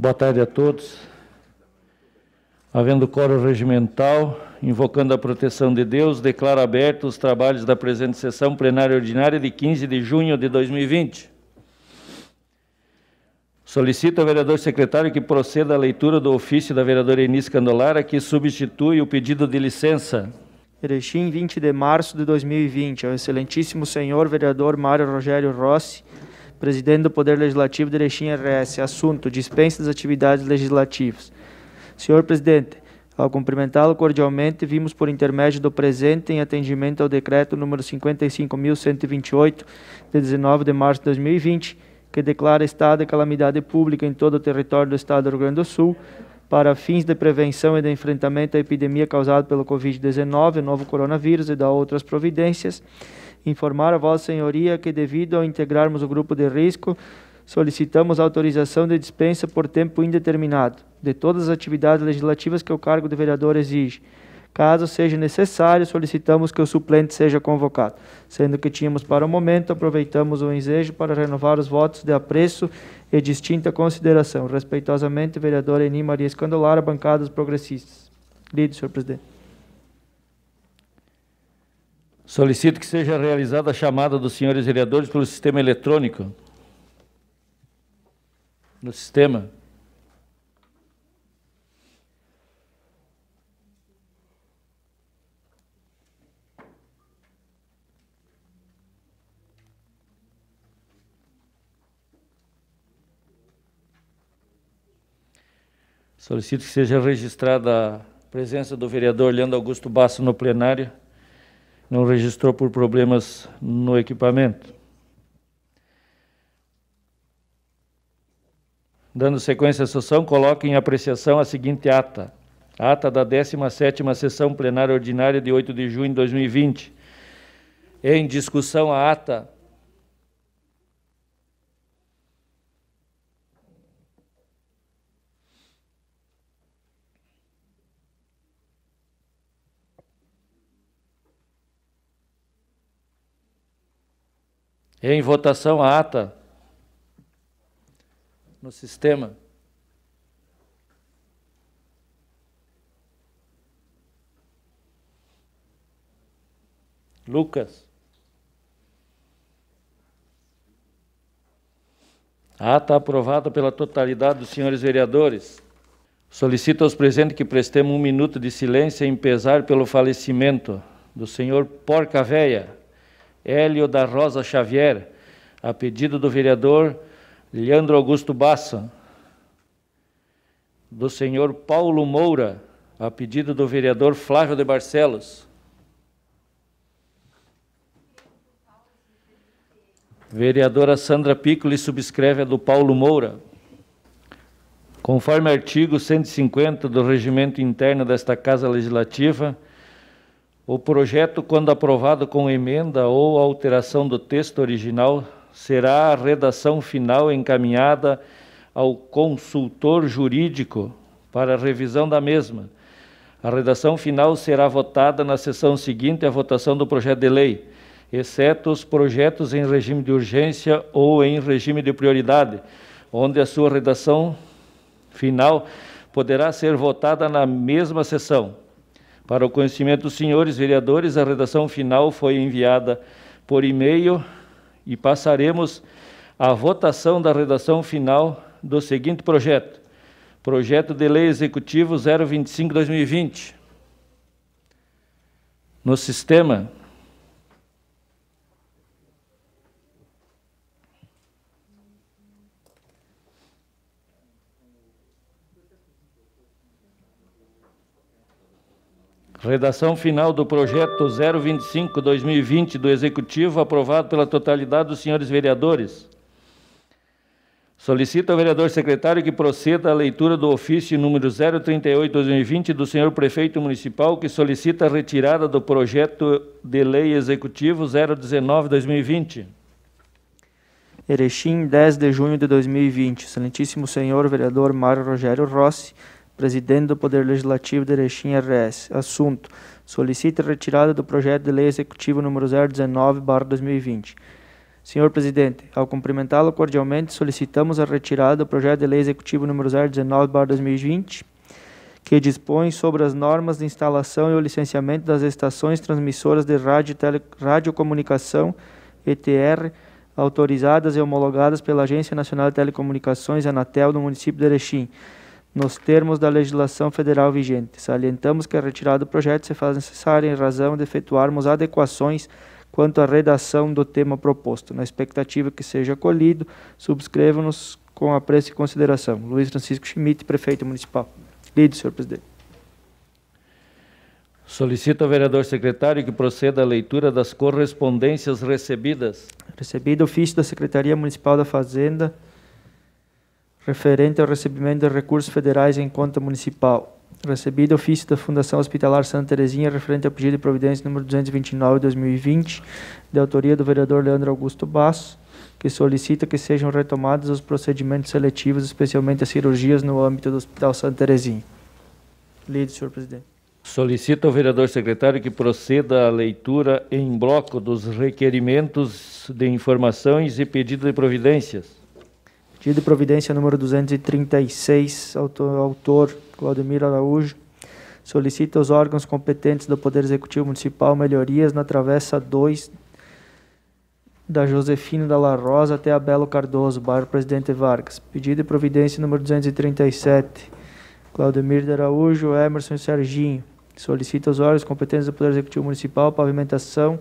Boa tarde a todos. Havendo coro regimental, invocando a proteção de Deus, declaro aberto os trabalhos da presente sessão plenária ordinária de 15 de junho de 2020. Solicito ao vereador secretário que proceda à leitura do ofício da vereadora Inês Candolara, que substitui o pedido de licença. Erechim, 20 de março de 2020, ao excelentíssimo senhor vereador Mário Rogério Rossi, Presidente do Poder Legislativo de Erechim RS. Assunto: dispensa das atividades legislativas. Senhor Presidente, ao cumprimentá-lo cordialmente, vimos por intermédio do presente em atendimento ao decreto número 55.128, de 19 de março de 2020, que declara estado de calamidade pública em todo o território do Estado do Rio Grande do Sul, para fins de prevenção e de enfrentamento à epidemia causada pelo Covid-19, novo coronavírus e da outras providências, informar a Vossa Senhoria que, devido ao integrarmos o grupo de risco, solicitamos autorização de dispensa por tempo indeterminado de todas as atividades legislativas que o cargo de vereador exige. Caso seja necessário, solicitamos que o suplente seja convocado. Sendo que tínhamos para o momento, aproveitamos o ensejo para renovar os votos de apreço e distinta consideração. Respeitosamente, vereadora Eni Maria Escandolara, bancada dos progressistas. Lido, senhor presidente. Solicito que seja realizada a chamada dos senhores vereadores pelo sistema eletrônico. No sistema. Solicito que seja registrada a presença do vereador Leandro Augusto Basso no plenário não registrou por problemas no equipamento. Dando sequência à sessão, coloco em apreciação a seguinte ata. Ata da 17ª Sessão Plenária Ordinária de 8 de junho de 2020. Em discussão a ata Em votação, a ata no sistema. Lucas. A ata aprovada pela totalidade dos senhores vereadores. Solicito aos presentes que prestemos um minuto de silêncio em pesar pelo falecimento do senhor Porca Véia. Hélio da Rosa Xavier, a pedido do vereador Leandro Augusto Bassa, do senhor Paulo Moura, a pedido do vereador Flávio de Barcelos. Vereadora Sandra Piccoli subscreve a do Paulo Moura. Conforme artigo 150 do Regimento Interno desta Casa Legislativa, o projeto, quando aprovado com emenda ou alteração do texto original, será a redação final encaminhada ao consultor jurídico para revisão da mesma. A redação final será votada na sessão seguinte à votação do projeto de lei, exceto os projetos em regime de urgência ou em regime de prioridade, onde a sua redação final poderá ser votada na mesma sessão. Para o conhecimento dos senhores vereadores, a redação final foi enviada por e-mail e passaremos à votação da redação final do seguinte projeto: Projeto de Lei Executivo 025-2020. No sistema Redação final do projeto 025-2020 do Executivo, aprovado pela totalidade dos senhores vereadores. Solicita ao vereador secretário que proceda à leitura do ofício número 038-2020 do senhor prefeito municipal, que solicita a retirada do projeto de lei executivo 019-2020. Erechim, 10 de junho de 2020. Excelentíssimo senhor vereador Mário Rogério Rossi Presidente do Poder Legislativo de Erechim RS. Assunto: solicita retirada do projeto de lei executivo número 019/2020. Senhor presidente, ao cumprimentá-lo cordialmente, solicitamos a retirada do projeto de lei executivo número 019/2020, que dispõe sobre as normas de instalação e o licenciamento das estações transmissoras de rádio tele, radiocomunicação ETR autorizadas e homologadas pela Agência Nacional de Telecomunicações Anatel no município de Erechim nos termos da legislação federal vigente. Salientamos que a é retirada do projeto se faz necessária em razão de efetuarmos adequações quanto à redação do tema proposto. Na expectativa que seja acolhido, subscrevam-nos com apreço e consideração. Luiz Francisco Schmidt, Prefeito Municipal. Lido, senhor presidente. Solicito ao vereador secretário que proceda à leitura das correspondências recebidas. Recebido ofício da Secretaria Municipal da Fazenda, referente ao recebimento de recursos federais em conta municipal. Recebido ofício da Fundação Hospitalar Santa Terezinha referente ao pedido de providência número 229 de 2020, de autoria do vereador Leandro Augusto Basso, que solicita que sejam retomados os procedimentos seletivos, especialmente as cirurgias no âmbito do Hospital Santa Terezinha. Lido, senhor presidente. Solicita ao vereador secretário que proceda à leitura em bloco dos requerimentos de informações e pedido de providências. Pedido de providência número 236, autor, autor Claudemir Araújo, solicita aos órgãos competentes do Poder Executivo Municipal melhorias na Travessa 2 da Josefina da La Rosa até a Belo Cardoso, bairro Presidente Vargas. Pedido de providência número 237, Claudemir de Araújo, Emerson e Serginho. Solicita aos órgãos competentes do Poder Executivo Municipal pavimentação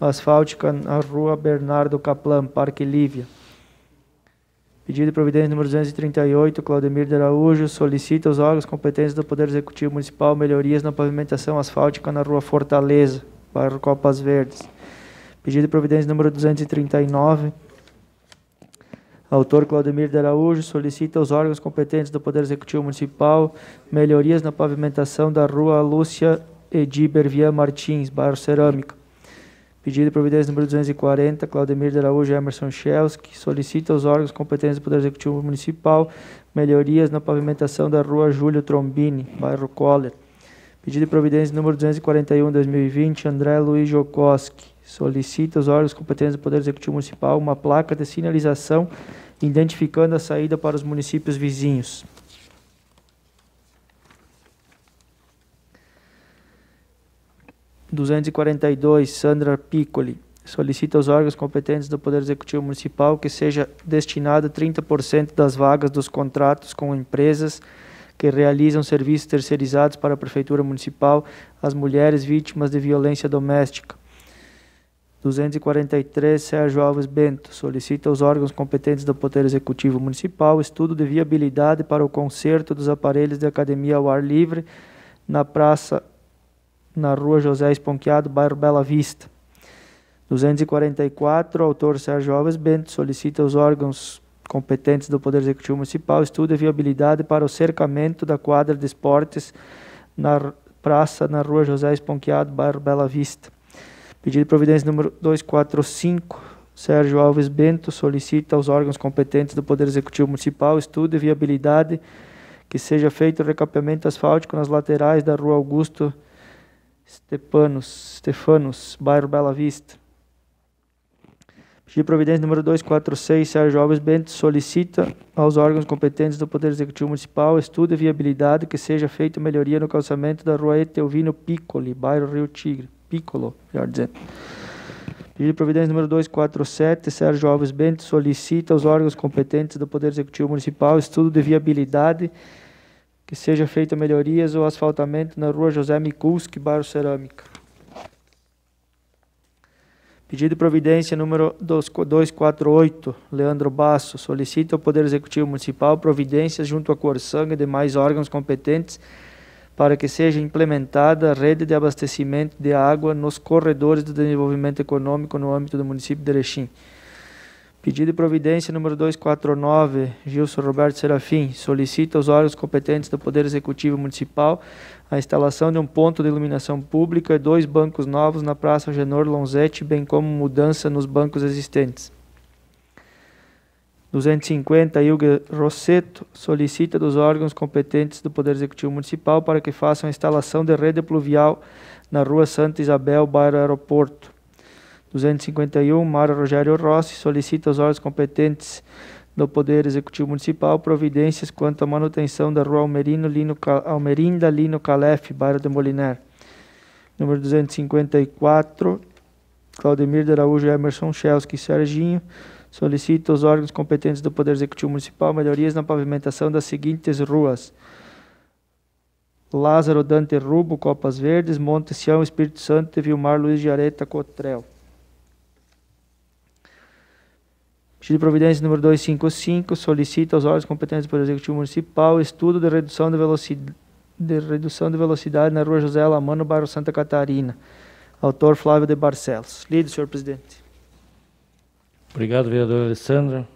asfáltica na rua Bernardo Caplan, Parque Lívia. Pedido de providência número 238, Claudemir de Araújo, solicita aos órgãos competentes do Poder Executivo Municipal melhorias na pavimentação asfáltica na rua Fortaleza, bairro Copas Verdes. Pedido de providência número 239, Autor Claudemir de Araújo solicita aos órgãos competentes do Poder Executivo Municipal melhorias na pavimentação da rua Lúcia Edibervian Martins, bairro Cerâmica. Pedido de providência número 240, Claudemir de Araújo e Emerson Schells, que solicita aos órgãos competentes do Poder Executivo Municipal melhorias na pavimentação da rua Júlio Trombini, bairro Coller. Pedido de providência número 241-2020, André Luiz Jokoski, solicita aos órgãos competentes do Poder Executivo Municipal uma placa de sinalização identificando a saída para os municípios vizinhos. 242, Sandra Piccoli, solicita aos órgãos competentes do Poder Executivo Municipal que seja destinado 30% das vagas dos contratos com empresas que realizam serviços terceirizados para a Prefeitura Municipal às mulheres vítimas de violência doméstica. 243, Sérgio Alves Bento, solicita aos órgãos competentes do Poder Executivo Municipal estudo de viabilidade para o conserto dos aparelhos de academia ao ar livre na Praça na rua José Esponquiado, bairro Bela Vista. 244, o autor Sérgio Alves Bento solicita aos órgãos competentes do Poder Executivo Municipal estudo e viabilidade para o cercamento da quadra de esportes na praça na rua José Esponquiado, bairro Bela Vista. Pedido de providência número 245, Sérgio Alves Bento solicita aos órgãos competentes do Poder Executivo Municipal estudo e viabilidade que seja feito o recapeamento asfáltico nas laterais da rua Augusto Stepanos, Stefanos, bairro Bela Vista. Pedido providência número 246, Sérgio Alves Bento solicita aos órgãos competentes do Poder Executivo Municipal estudo e viabilidade que seja feita melhoria no calçamento da rua Etelvino Piccoli, bairro Rio Tigre, Piccolo, melhor dizendo. Pedido providência número 247, Sérgio Alves Bento solicita aos órgãos competentes do Poder Executivo Municipal estudo de viabilidade que seja feita melhorias ou asfaltamento na rua José Mikulski, bairro Cerâmica. Pedido de providência número 248, Leandro Basso, solicita ao Poder Executivo Municipal providências junto à Corsanga e demais órgãos competentes para que seja implementada a rede de abastecimento de água nos corredores do desenvolvimento econômico no âmbito do município de Erechim. Pedido de providência número 249, Gilson Roberto Serafim, solicita aos órgãos competentes do Poder Executivo Municipal a instalação de um ponto de iluminação pública e dois bancos novos na Praça Genor Lonzetti, bem como mudança nos bancos existentes. 250, Ilga Rosseto, solicita dos órgãos competentes do Poder Executivo Municipal para que façam a instalação de rede pluvial na Rua Santa Isabel, bairro Aeroporto. 251, Mário Rogério Rossi solicita aos órgãos competentes do Poder Executivo Municipal providências quanto à manutenção da rua Almerino Lino, Almerinda Lino Calef, bairro de Molinar. Número 254, Claudemir de Araújo Emerson Chelsky Serginho solicita aos órgãos competentes do Poder Executivo Municipal melhorias na pavimentação das seguintes ruas. Lázaro Dante Rubo, Copas Verdes, Monte Sião, Espírito Santo e Vilmar Luiz de Areta Cotrel. Pedido de providência número 255 solicita aos órgãos competentes do Executivo Municipal estudo de redução de, de redução de velocidade na rua José Alamano, bairro Santa Catarina. Autor Flávio de Barcelos. Lido, senhor presidente. Obrigado, vereador Alessandro.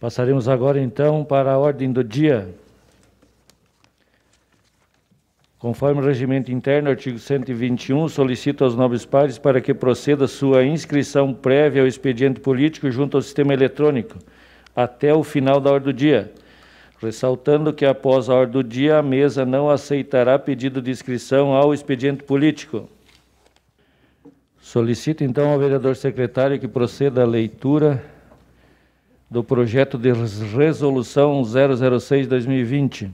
Passaremos agora então para a ordem do dia. Conforme o regimento interno, artigo 121, solicito aos nobres pares para que proceda sua inscrição prévia ao expediente político junto ao sistema eletrônico, até o final da hora do dia, ressaltando que após a hora do dia a mesa não aceitará pedido de inscrição ao expediente político. Solicito então ao vereador secretário que proceda à leitura do projeto de resolução 006/2020.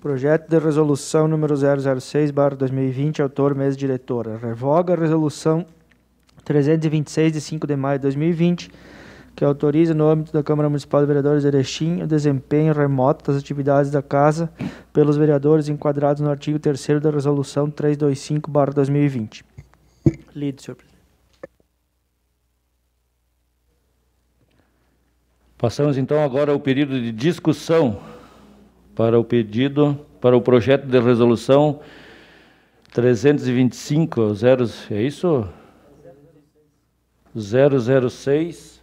Projeto de resolução número 006/2020, autor mesa diretora. Revoga a resolução 326 de 5 de maio de 2020, que autoriza no âmbito da Câmara Municipal de Vereadores de Erechim o desempenho remoto das atividades da casa pelos vereadores enquadrados no artigo 3 da resolução 325/2020. Lido, senhor presidente. Passamos então agora ao período de discussão para o pedido, para o projeto de resolução 325, 0, é isso? 006,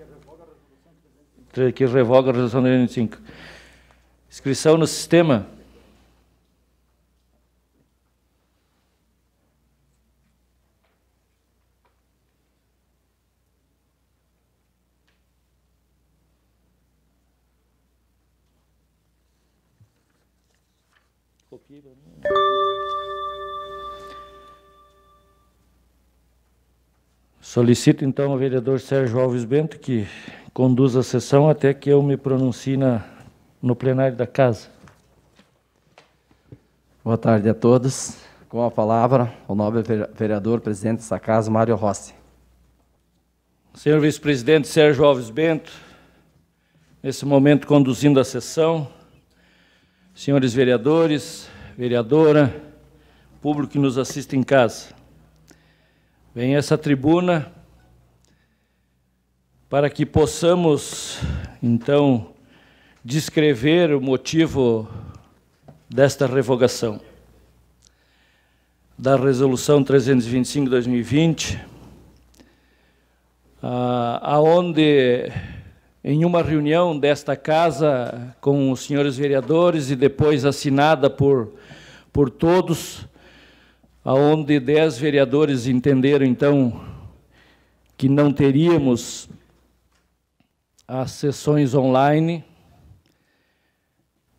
que revoga a resolução 325. Inscrição no sistema. Solicito então ao vereador Sérgio Alves Bento que conduza a sessão até que eu me pronuncie na, no plenário da casa. Boa tarde a todos. Com a palavra, o nobre vereador presidente dessa casa, Mário Rossi. Senhor vice-presidente Sérgio Alves Bento, nesse momento conduzindo a sessão, senhores vereadores, vereadora, público que nos assiste em casa vem essa tribuna para que possamos, então, descrever o motivo desta revogação da resolução 325/2020, aonde em uma reunião desta casa com os senhores vereadores e depois assinada por por todos, aonde dez vereadores entenderam então que não teríamos as sessões online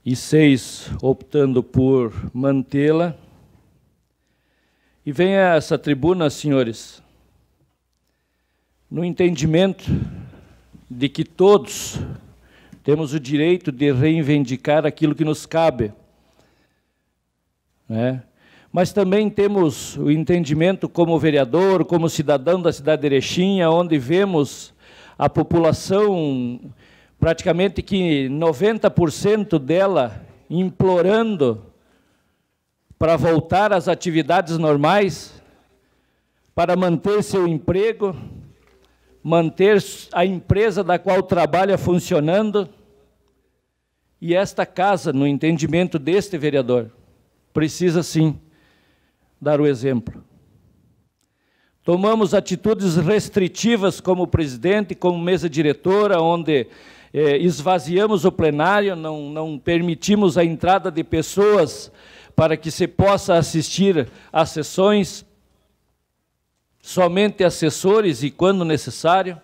e seis optando por mantê-la. E vem a essa tribuna, senhores, no entendimento de que todos temos o direito de reivindicar aquilo que nos cabe. Né? mas também temos o entendimento como vereador, como cidadão da cidade de Erechim, onde vemos a população, praticamente que 90% dela implorando para voltar às atividades normais, para manter seu emprego, manter a empresa da qual trabalha funcionando. E esta casa, no entendimento deste vereador, precisa sim dar o exemplo. Tomamos atitudes restritivas como presidente, como mesa diretora, onde eh, esvaziamos o plenário, não, não permitimos a entrada de pessoas para que se possa assistir às sessões, somente assessores e quando necessário.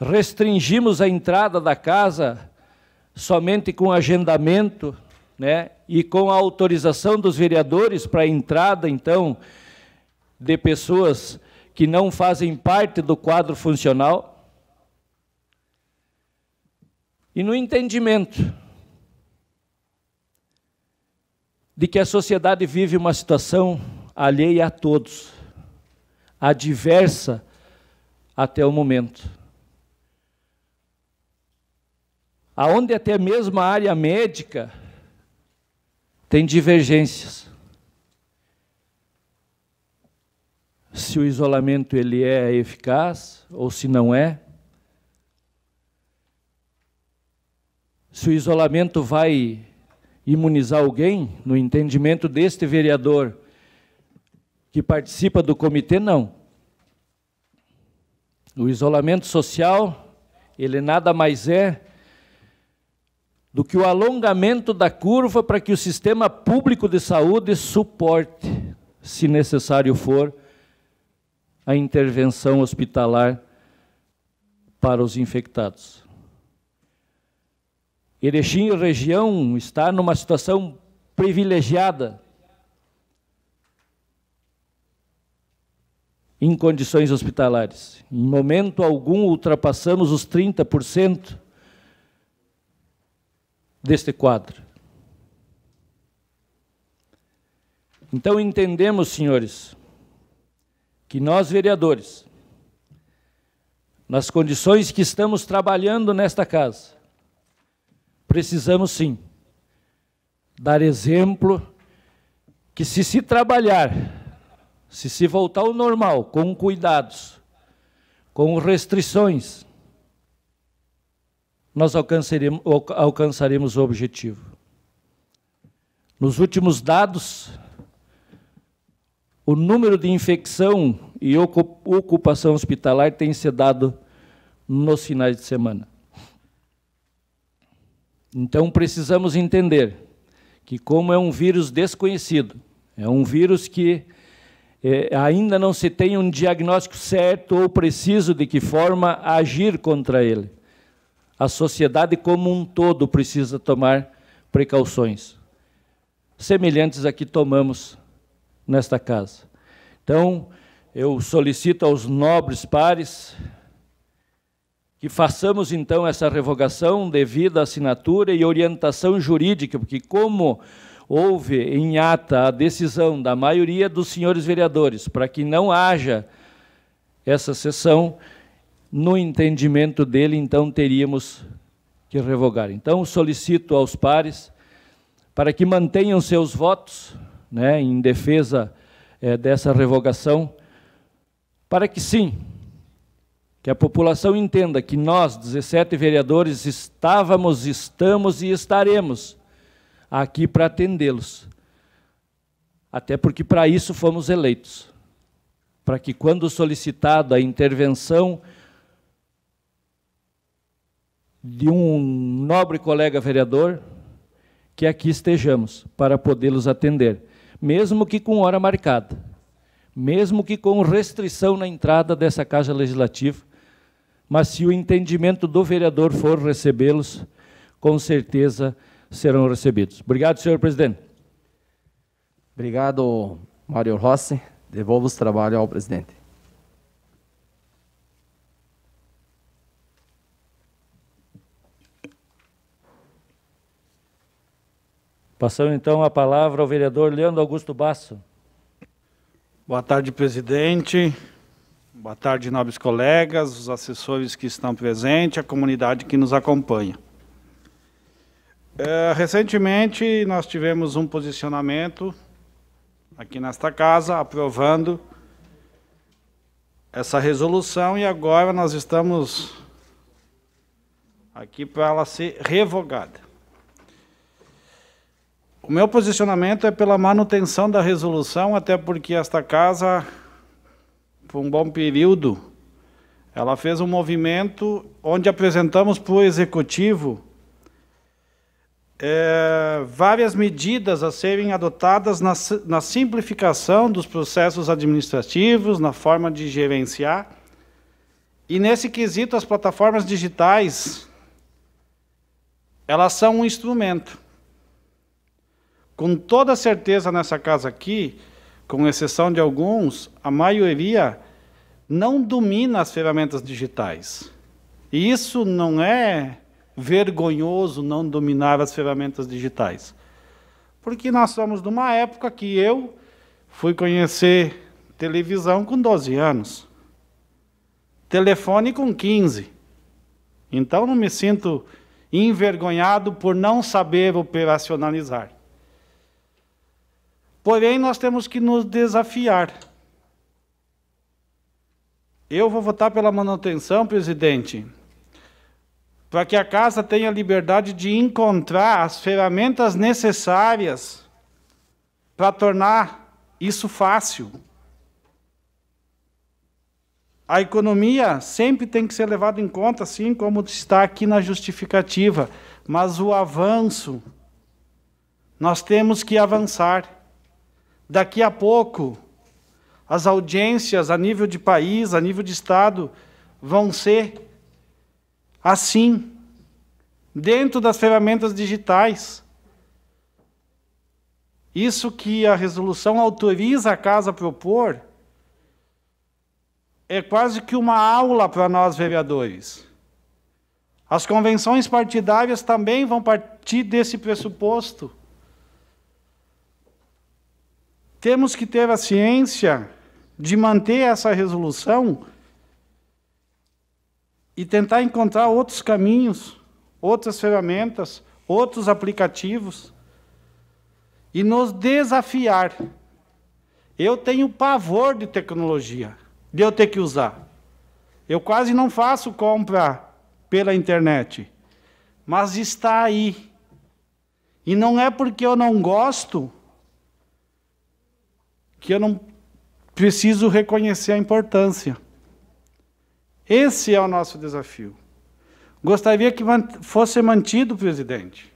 Restringimos a entrada da casa somente com agendamento, né? E com a autorização dos vereadores para a entrada, então, de pessoas que não fazem parte do quadro funcional. E no entendimento de que a sociedade vive uma situação alheia a todos, adversa até o momento. Aonde até mesmo a área médica tem divergências. Se o isolamento ele é eficaz ou se não é. Se o isolamento vai imunizar alguém, no entendimento deste vereador que participa do comitê, não. O isolamento social, ele nada mais é do que o alongamento da curva para que o sistema público de saúde suporte, se necessário for, a intervenção hospitalar para os infectados. Erechim e região está numa situação privilegiada em condições hospitalares. Em momento algum ultrapassamos os 30% deste quadro. Então entendemos, senhores, que nós vereadores, nas condições que estamos trabalhando nesta casa, precisamos sim dar exemplo que se se trabalhar, se se voltar ao normal, com cuidados, com restrições, nós alcançaremos, alcançaremos o objetivo. Nos últimos dados, o número de infecção e ocupação hospitalar tem se dado nos finais de semana. Então precisamos entender que como é um vírus desconhecido, é um vírus que é, ainda não se tem um diagnóstico certo ou preciso de que forma agir contra ele. A sociedade como um todo precisa tomar precauções semelhantes a que tomamos nesta casa. Então, eu solicito aos nobres pares que façamos então essa revogação devida à assinatura e orientação jurídica, porque como houve em ata a decisão da maioria dos senhores vereadores para que não haja essa sessão, no entendimento dele, então, teríamos que revogar. Então, solicito aos pares para que mantenham seus votos né, em defesa é, dessa revogação, para que sim, que a população entenda que nós, 17 vereadores, estávamos, estamos e estaremos aqui para atendê-los. Até porque para isso fomos eleitos. Para que, quando solicitado a intervenção de um nobre colega vereador que aqui estejamos para podê-los atender, mesmo que com hora marcada, mesmo que com restrição na entrada dessa Casa Legislativa, mas se o entendimento do vereador for recebê-los, com certeza serão recebidos. Obrigado, senhor presidente. Obrigado, Mário Rossi. Devolvo os trabalhos ao presidente. Passando então a palavra ao vereador Leandro Augusto Basso. Boa tarde, presidente. Boa tarde, nobres colegas, os assessores que estão presentes, a comunidade que nos acompanha. É, recentemente, nós tivemos um posicionamento aqui nesta casa, aprovando essa resolução, e agora nós estamos aqui para ela ser revogada. O meu posicionamento é pela manutenção da resolução, até porque esta casa, por um bom período, ela fez um movimento onde apresentamos para o executivo é, várias medidas a serem adotadas na, na simplificação dos processos administrativos, na forma de gerenciar. E nesse quesito, as plataformas digitais elas são um instrumento. Com toda certeza nessa casa aqui, com exceção de alguns, a maioria não domina as ferramentas digitais. E isso não é vergonhoso não dominar as ferramentas digitais. Porque nós somos de uma época que eu fui conhecer televisão com 12 anos, telefone com 15. Então não me sinto envergonhado por não saber operacionalizar. Porém, nós temos que nos desafiar. Eu vou votar pela manutenção, presidente, para que a casa tenha liberdade de encontrar as ferramentas necessárias para tornar isso fácil. A economia sempre tem que ser levada em conta, assim como está aqui na justificativa, mas o avanço, nós temos que avançar. Daqui a pouco, as audiências a nível de país, a nível de Estado, vão ser assim, dentro das ferramentas digitais. Isso que a resolução autoriza a casa a propor é quase que uma aula para nós vereadores. As convenções partidárias também vão partir desse pressuposto. Temos que ter a ciência de manter essa resolução e tentar encontrar outros caminhos, outras ferramentas, outros aplicativos e nos desafiar. Eu tenho pavor de tecnologia, de eu ter que usar. Eu quase não faço compra pela internet, mas está aí. E não é porque eu não gosto que eu não preciso reconhecer a importância. Esse é o nosso desafio. Gostaria que fosse mantido, presidente,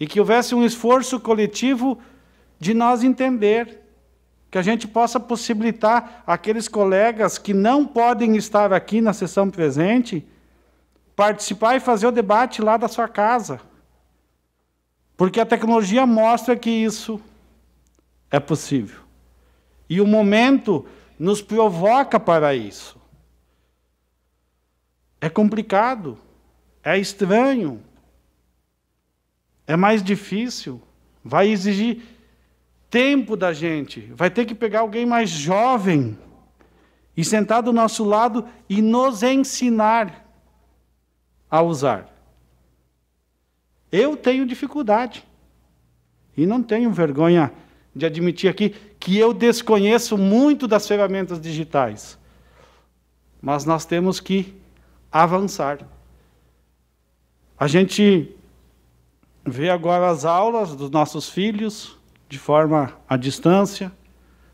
e que houvesse um esforço coletivo de nós entender que a gente possa possibilitar aqueles colegas que não podem estar aqui na sessão presente participar e fazer o debate lá da sua casa. Porque a tecnologia mostra que isso é possível. E o momento nos provoca para isso. É complicado, é estranho, é mais difícil, vai exigir tempo da gente, vai ter que pegar alguém mais jovem e sentar do nosso lado e nos ensinar a usar. Eu tenho dificuldade e não tenho vergonha de admitir aqui que eu desconheço muito das ferramentas digitais. Mas nós temos que avançar. A gente vê agora as aulas dos nossos filhos de forma à distância,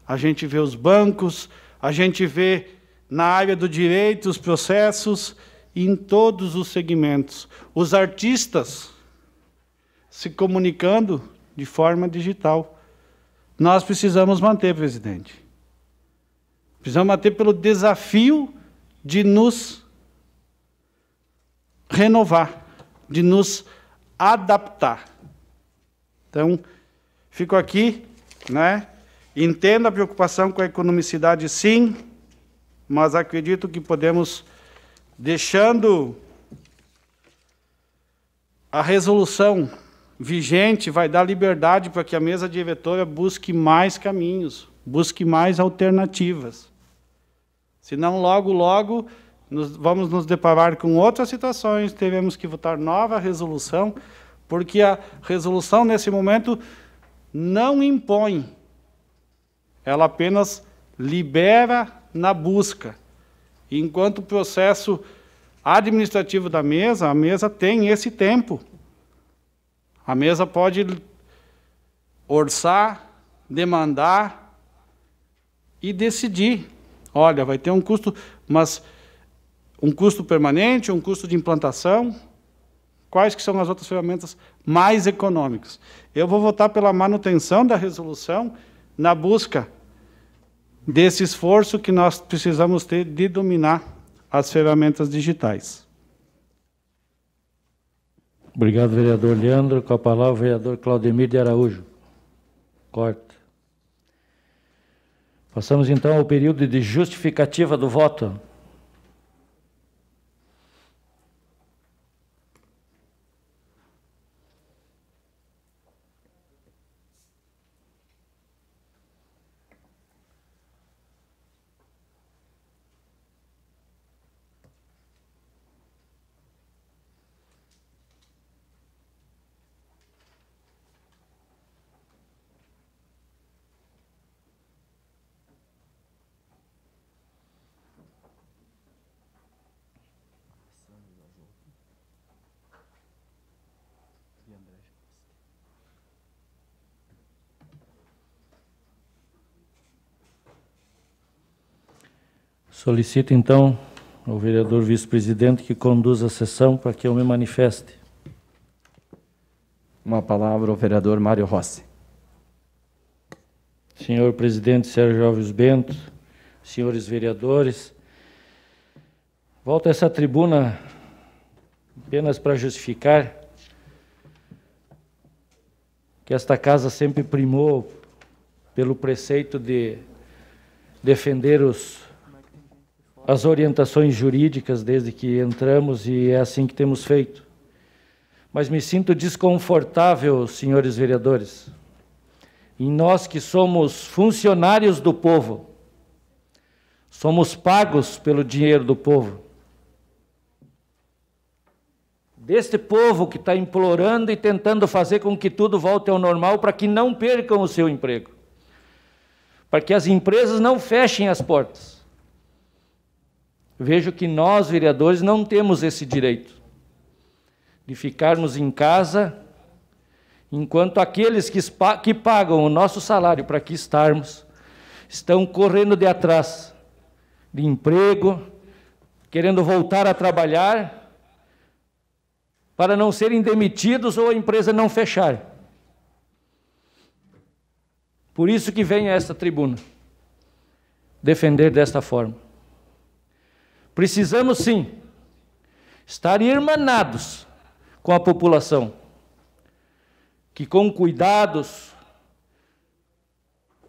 a gente vê os bancos, a gente vê na área do direito os processos em todos os segmentos. Os artistas se comunicando de forma digital nós precisamos manter, presidente. Precisamos manter pelo desafio de nos renovar, de nos adaptar. Então, fico aqui, né? Entendo a preocupação com a economicidade, sim, mas acredito que podemos, deixando a resolução vigente vai dar liberdade para que a mesa diretora busque mais caminhos, busque mais alternativas. Senão, logo, logo, nos, vamos nos deparar com outras situações, teremos que votar nova resolução, porque a resolução, nesse momento, não impõe, ela apenas libera na busca. Enquanto o processo administrativo da mesa, a mesa tem esse tempo a mesa pode orçar, demandar e decidir. Olha, vai ter um custo, mas um custo permanente, um custo de implantação. Quais que são as outras ferramentas mais econômicas? Eu vou votar pela manutenção da resolução na busca desse esforço que nós precisamos ter de dominar as ferramentas digitais. Obrigado, vereador Leandro. Com a palavra, o vereador Claudemir de Araújo. Corta. Passamos então ao período de justificativa do voto. Solicito, então, ao vereador vice-presidente que conduza a sessão para que eu me manifeste. Uma palavra ao vereador Mário Rossi. Senhor presidente Sérgio Alves Bento, senhores vereadores, volto a essa tribuna apenas para justificar que esta casa sempre primou pelo preceito de defender os as orientações jurídicas desde que entramos e é assim que temos feito. Mas me sinto desconfortável, senhores vereadores, em nós que somos funcionários do povo, somos pagos pelo dinheiro do povo, deste povo que está implorando e tentando fazer com que tudo volte ao normal para que não percam o seu emprego, para que as empresas não fechem as portas Vejo que nós, vereadores, não temos esse direito de ficarmos em casa, enquanto aqueles que, que pagam o nosso salário para aqui estarmos estão correndo de atrás de emprego, querendo voltar a trabalhar para não serem demitidos ou a empresa não fechar. Por isso que venho a esta tribuna defender desta forma. Precisamos sim estar irmanados com a população, que com cuidados,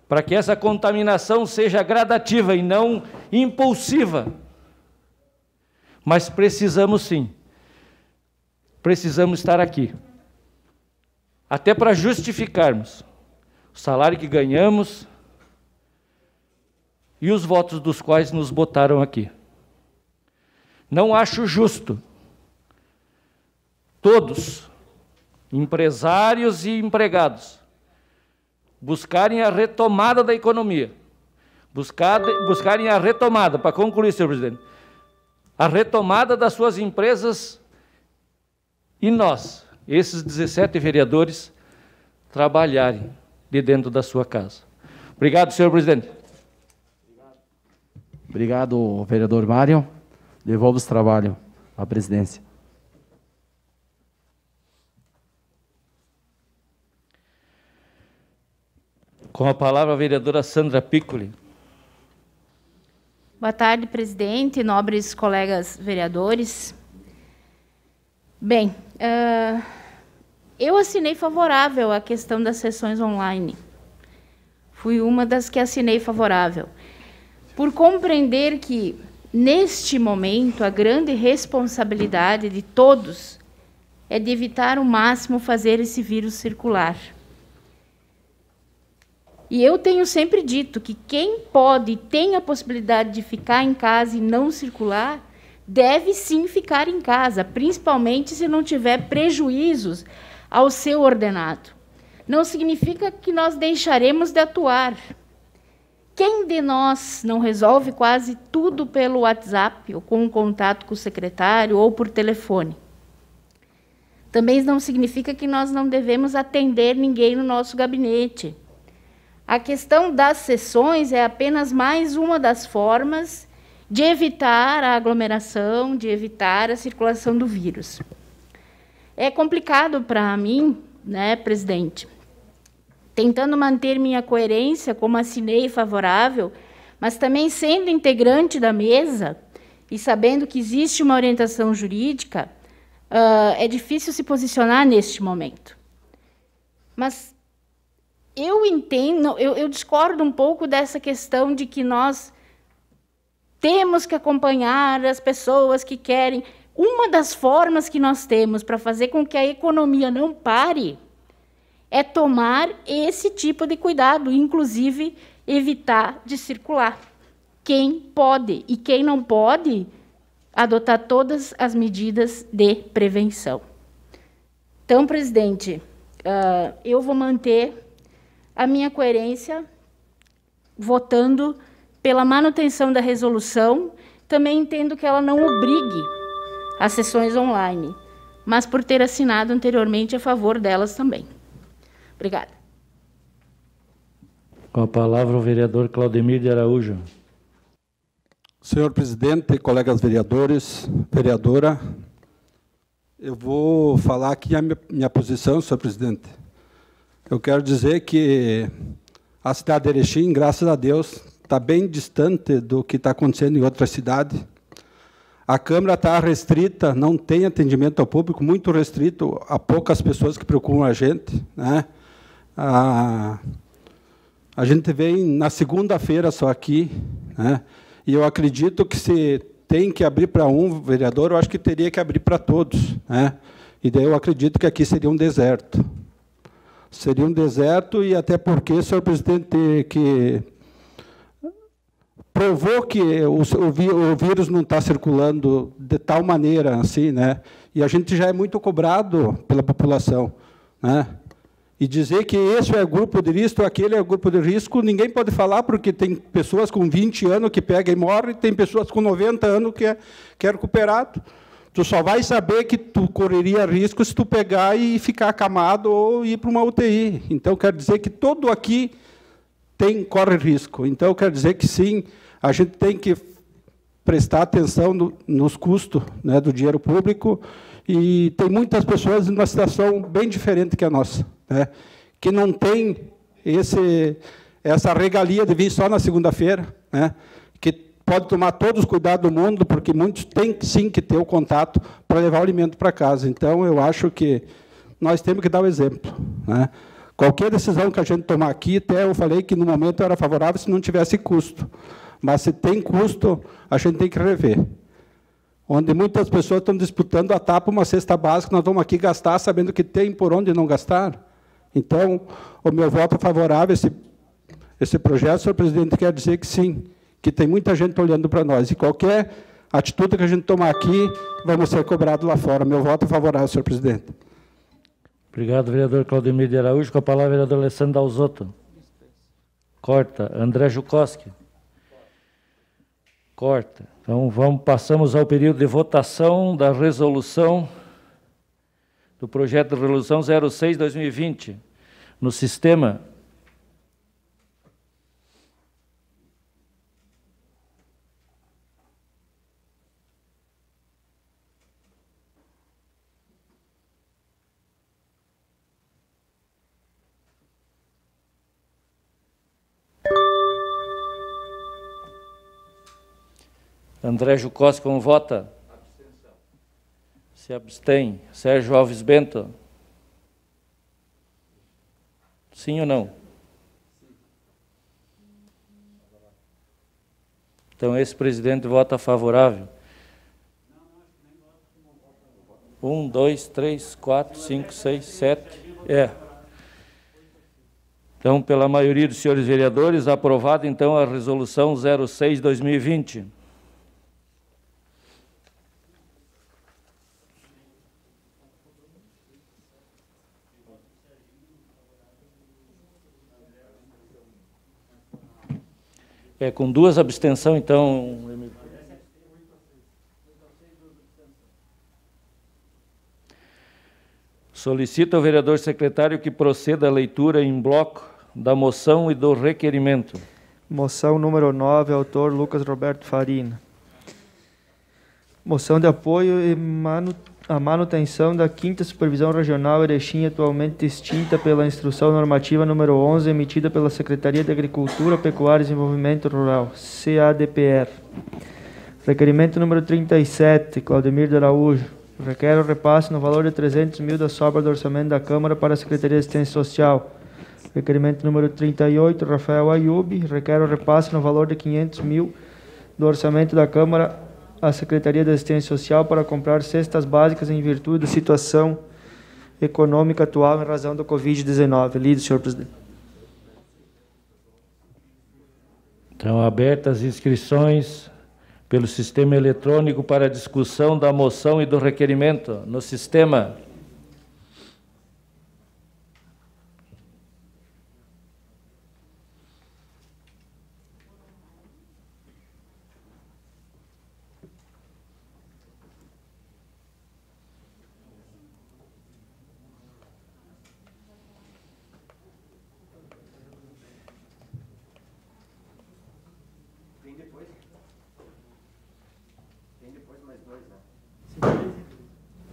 para que essa contaminação seja gradativa e não impulsiva. Mas precisamos sim, precisamos estar aqui, até para justificarmos o salário que ganhamos e os votos dos quais nos botaram aqui. Não acho justo todos, empresários e empregados, buscarem a retomada da economia. Buscar, buscarem a retomada, para concluir, senhor presidente, a retomada das suas empresas e nós, esses 17 vereadores, trabalharem de dentro da sua casa. Obrigado, senhor presidente. Obrigado, vereador Mário. Devolvo os trabalhos à presidência. Com a palavra a vereadora Sandra Piccoli. Boa tarde, presidente, nobres colegas vereadores. Bem, uh, eu assinei favorável à questão das sessões online. Fui uma das que assinei favorável. Por compreender que Neste momento, a grande responsabilidade de todos é de evitar o máximo fazer esse vírus circular. E eu tenho sempre dito que quem pode e tem a possibilidade de ficar em casa e não circular, deve sim ficar em casa, principalmente se não tiver prejuízos ao seu ordenado. Não significa que nós deixaremos de atuar, quem de nós não resolve quase tudo pelo WhatsApp, ou com um contato com o secretário, ou por telefone? Também não significa que nós não devemos atender ninguém no nosso gabinete. A questão das sessões é apenas mais uma das formas de evitar a aglomeração, de evitar a circulação do vírus. É complicado para mim, né, presidente, tentando manter minha coerência como assinei favorável, mas também sendo integrante da mesa e sabendo que existe uma orientação jurídica, uh, é difícil se posicionar neste momento. Mas eu entendo, eu, eu discordo um pouco dessa questão de que nós temos que acompanhar as pessoas que querem. Uma das formas que nós temos para fazer com que a economia não pare é tomar esse tipo de cuidado, inclusive evitar de circular. Quem pode e quem não pode, adotar todas as medidas de prevenção. Então, presidente, uh, eu vou manter a minha coerência votando pela manutenção da resolução. Também entendo que ela não obrigue as sessões online, mas por ter assinado anteriormente a favor delas também. Obrigada. Com a palavra o vereador Claudemir de Araújo. Senhor presidente, colegas vereadores, vereadora, eu vou falar aqui a minha, posição, senhor presidente. Eu quero dizer que a cidade de Erechim, graças a Deus, está bem distante do que está acontecendo em outra cidade. A Câmara está restrita, não tem atendimento ao público, muito restrito a poucas pessoas que procuram a gente. Né? A, a gente vem na segunda-feira só aqui, né? e eu acredito que se tem que abrir para um vereador, eu acho que teria que abrir para todos. Né? E daí eu acredito que aqui seria um deserto. Seria um deserto, e até porque, senhor presidente, que provou que o, o vírus não está circulando de tal maneira assim, né? E a gente já é muito cobrado pela população, né? e dizer que esse é grupo de risco, aquele é grupo de risco, ninguém pode falar, porque tem pessoas com 20 anos que pegam e morrem, tem pessoas com 90 anos que é, que é recuperado. Tu só vai saber que tu correria risco se tu pegar e ficar acamado ou ir para uma UTI. Então, quer dizer que todo aqui tem corre risco. Então, quer dizer que sim, a gente tem que prestar atenção no, nos custos né, do dinheiro público e tem muitas pessoas numa situação bem diferente que a nossa né, que não tem esse, essa regalia de vir só na segunda-feira, né, que pode tomar todos os cuidados do mundo, porque muitos têm sim que ter o contato para levar o alimento para casa. Então, eu acho que nós temos que dar o exemplo. Né. Qualquer decisão que a gente tomar aqui, até eu falei que no momento era favorável se não tivesse custo. Mas se tem custo, a gente tem que rever onde muitas pessoas estão disputando a tapa uma cesta básica, nós vamos aqui gastar sabendo que tem por onde não gastar. Então, o meu voto é favorável a esse, esse projeto, senhor presidente, quer dizer que sim, que tem muita gente olhando para nós. E qualquer atitude que a gente tomar aqui, vamos ser cobrados lá fora. Meu voto é favorável, senhor presidente. Obrigado, vereador Claudemir de Araújo. Com a palavra, vereador Alessandro Dalzotto. Corta. André Jukoski. Corta. Então, vamos, passamos ao período de votação da resolução do projeto de resolução 06-2020 no sistema André Jucós, como vota? Se abstém. Sérgio Alves Bento. Sim ou não? Então esse presidente vota favorável. Um, dois, três, quatro, cinco, seis, sete. É. Então, pela maioria dos senhores vereadores, aprovada então a resolução 06 2020. É, com duas abstenções, então. solicito ao vereador secretário que proceda à leitura em bloco da moção e do requerimento. Moção número 9, autor Lucas Roberto Farina. Moção de apoio e manutenção a manutenção da 5 Supervisão Regional Erechim, atualmente extinta pela Instrução Normativa número 11, emitida pela Secretaria de Agricultura, Pecuária e Desenvolvimento Rural, CADPR. Requerimento número 37, Claudemir de Araújo. Requer o repasse no valor de 300 mil da sobra do orçamento da Câmara para a Secretaria de Assistência Social. Requerimento número 38, Rafael Ayub. Requer o repasse no valor de 500 mil do orçamento da Câmara à Secretaria da Assistência Social para comprar cestas básicas em virtude da situação econômica atual em razão da Covid-19. Lido, senhor presidente. Estão abertas inscrições pelo sistema eletrônico para discussão da moção e do requerimento no sistema.